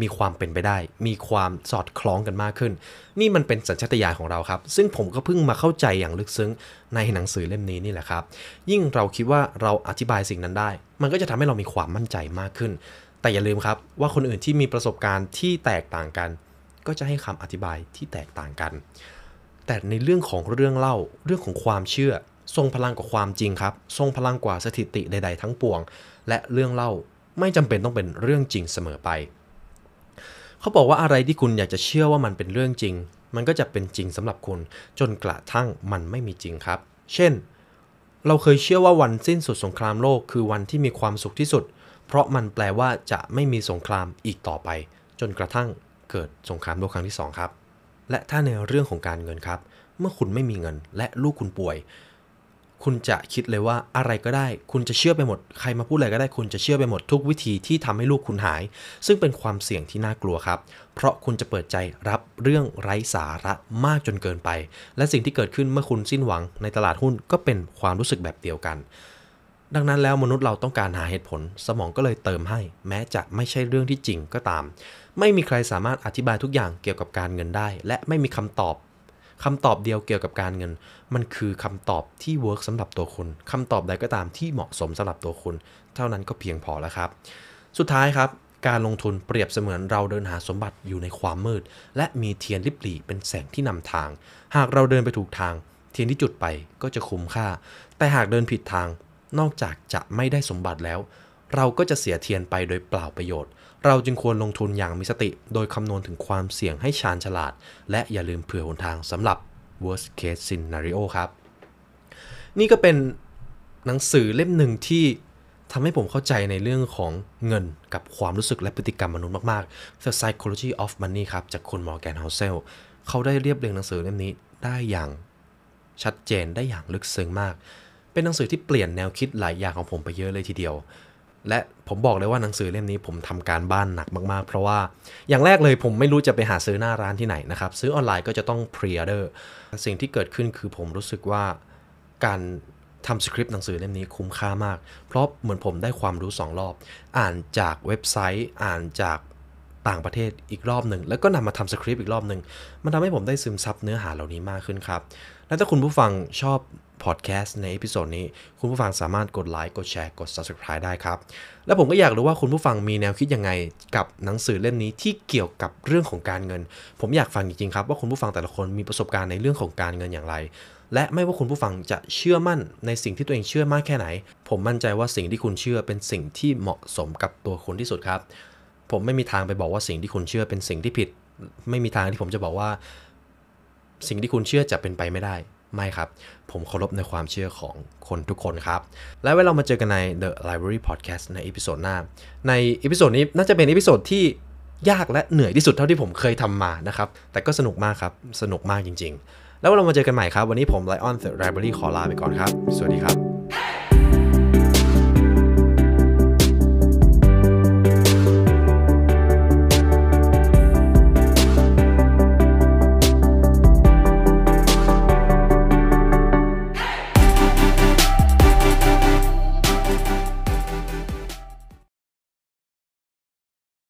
มีความเป็นไปได้มีความสอดคล้องกันมากขึ้น นี่มันเป็นสัญชาตญาณของเราครับ ซึ่งผมก็เพิ่งมาเข้าใจอย่างลึกซึ้งในหนังสือเล่มนี้นี่แหละครับ ยิ่งเราคิดว่าเราอธิบายสิ่งนั้นได้ มันก็จะทำให้เรามีความมั่นใจมากขึ้น แต่อย่าลืมครับว่าคนอื่นที่มีประสบการณ์ที่แตกต่างกัน ก็จะให้คำอธิบายที่แตกต่างกัน แต่ในเรื่องของเรื่องเล่า เรื่องของความเชื่อ ทรงพลังกว่าความจริงครับ ทรงพลังกว่าสถิติใด ๆ ทั้งปวง และเรื่องเล่าไม่จำเป็นต้องเป็นเรื่องจริงเสมอไปเขาบอกว่าอะไรที่คุณอยากจะเชื่อว่ามันเป็นเรื่องจริง มันก็จะเป็นจริงสำหรับคุณ จนกระทั่งมันไม่มีจริงครับ เช่น เราเคยเชื่อว่าวันสิ้นสุดสงครามโลกคือวันที่มีความสุขที่สุด เพราะมันแปลว่าจะไม่มีสงครามอีกต่อไป จนกระทั่งเกิดสงครามโลกครั้งที่2ครับ และถ้าในเรื่องของการเงินครับ เมื่อคุณไม่มีเงิน และลูกคุณป่วยคุณจะคิดเลยว่าอะไรก็ได้ คุณจะเชื่อไปหมดใครมาพูดอะไรก็ได้ คุณจะเชื่อไปหมดทุกวิธีที่ทำให้ลูกคุณหาย ซึ่งเป็นความเสี่ยงที่น่ากลัวครับ เพราะคุณจะเปิดใจรับเรื่องไร้สาระมากจนเกินไป และสิ่งที่เกิดขึ้นเมื่อคุณสิ้นหวังในตลาดหุ้นก็เป็นความรู้สึกแบบเดียวกัน ดังนั้นแล้วมนุษย์เราต้องการหาเหตุผล สมองก็เลยเติมให้ แม้จะไม่ใช่เรื่องที่จริงก็ตาม ไม่มีใครสามารถอธิบายทุกอย่างเกี่ยวกับการเงินได้ และไม่มีคำตอบคำตอบเดียวเกี่ยวกับการเงิน มันคือคำตอบที่เวิร์กสำหรับตัวคุณคำตอบใดก็ตามที่เหมาะสมสำหรับตัวคุณ เท่านั้นก็เพียงพอแล้วครับสุดท้ายครับ การลงทุนเปรียบเสมือนเราเดินหาสมบัติอยู่ในความมืด และมีเทียนลิบหลีเป็นแสงที่นำทาง หากเราเดินไปถูกทาง เทียนที่จุดไปก็จะคุ้มค่า แต่หากเดินผิดทางนอกจากจะไม่ได้สมบัติแล้ว เราก็จะเสียเทียนไปโดยเปล่าประโยชน์เราจึงควรลงทุนอย่างมีสติ โดยคำนวณถึงความเสี่ยงให้ชาญฉลาด และอย่าลืมเผื่อหนทางสำหรับ worst case scenario ครับ นี่ก็เป็นหนังสือเล่มหนึ่งที่ทำให้ผมเข้าใจในเรื่องของเงินกับความรู้สึกและพฤติกรรมมนุษย์มาก ๆ The Psychology of Money ครับจากคุณมอร์แกนเฮาเซลเขาได้เรียบเรียงหนังสือเล่มนี้ได้อย่างชัดเจนได้อย่างลึกซึ้งมาก เป็นหนังสือที่เปลี่ยนแนวคิดหลายอย่างของผมไปเยอะเลยทีเดียวและผมบอกเลยว่าหนังสือเล่มนี้ผมทำการบ้านหนักมาก ๆ เพราะว่าอย่างแรกเลยผมไม่รู้จะไปหาซื้อหน้าร้านที่ไหนนะครับซื้อออนไลน์ก็จะต้องพรีออเดอร์สิ่งที่เกิดขึ้นคือผมรู้สึกว่าการทำสคริปต์หนังสือเล่มนี้คุ้มค่ามากเพราะเหมือนผมได้ความรู้ 2 รอบ อ่านจากเว็บไซต์ อ่านจากต่างประเทศอีกรอบหนึ่งแล้วก็นำมาทำสคริปต์อีกรอบหนึ่งมันทำให้ผมได้ซึมซับเนื้อหาเหล่านี้มากขึ้นครับและถ้าคุณผู้ฟังชอบพอดแคสต์ในเอพิโซดนี้ คุณผู้ฟังสามารถกดไลค์กดแชร์กด Subscribe ได้ครับ และผมก็อยากรู้ว่าคุณผู้ฟังมีแนวคิดยังไงกับหนังสือเล่มนี้ที่เกี่ยวกับเรื่องของการเงิน ผมอยากฟังจริงๆครับ ว่าคุณผู้ฟังแต่ละคนมีประสบการณ์ในเรื่องของการเงินอย่างไร และไม่ว่าคุณผู้ฟังจะเชื่อมั่นในสิ่งที่ตัวเองเชื่อมากแค่ไหน ผมมั่นใจว่าสิ่งที่คุณเชื่อเป็นสิ่งที่เหมาะสมกับตัวคุณที่สุดครับ ผมไม่มีทางไปบอกว่าสิ่งที่คุณเชื่อเป็นสิ่งที่ผิดไม่มีทางที่ผมจะบอกว่า สิ่งที่คุณเชื่อจะเป็นไปไม่ได้ไม่ครับ ผมเคารพในความเชื่อของคนทุกคนครับ และไว้เรามาเจอกันใน The Library Podcast ในอีพิโซดหน้า ในอีพิโซดนี้น่าจะเป็นอีพิโซดที่ยากและเหนื่อยที่สุดเท่าที่ผมเคยทำมานะครับ แต่ก็สนุกมากครับ สนุกมากจริง ๆ แล้วเรามาเจอกันใหม่ครับ วันนี้ผมไลออนเดอะไลบรารีขอลาไปก่อนครับ สวัสดีครับ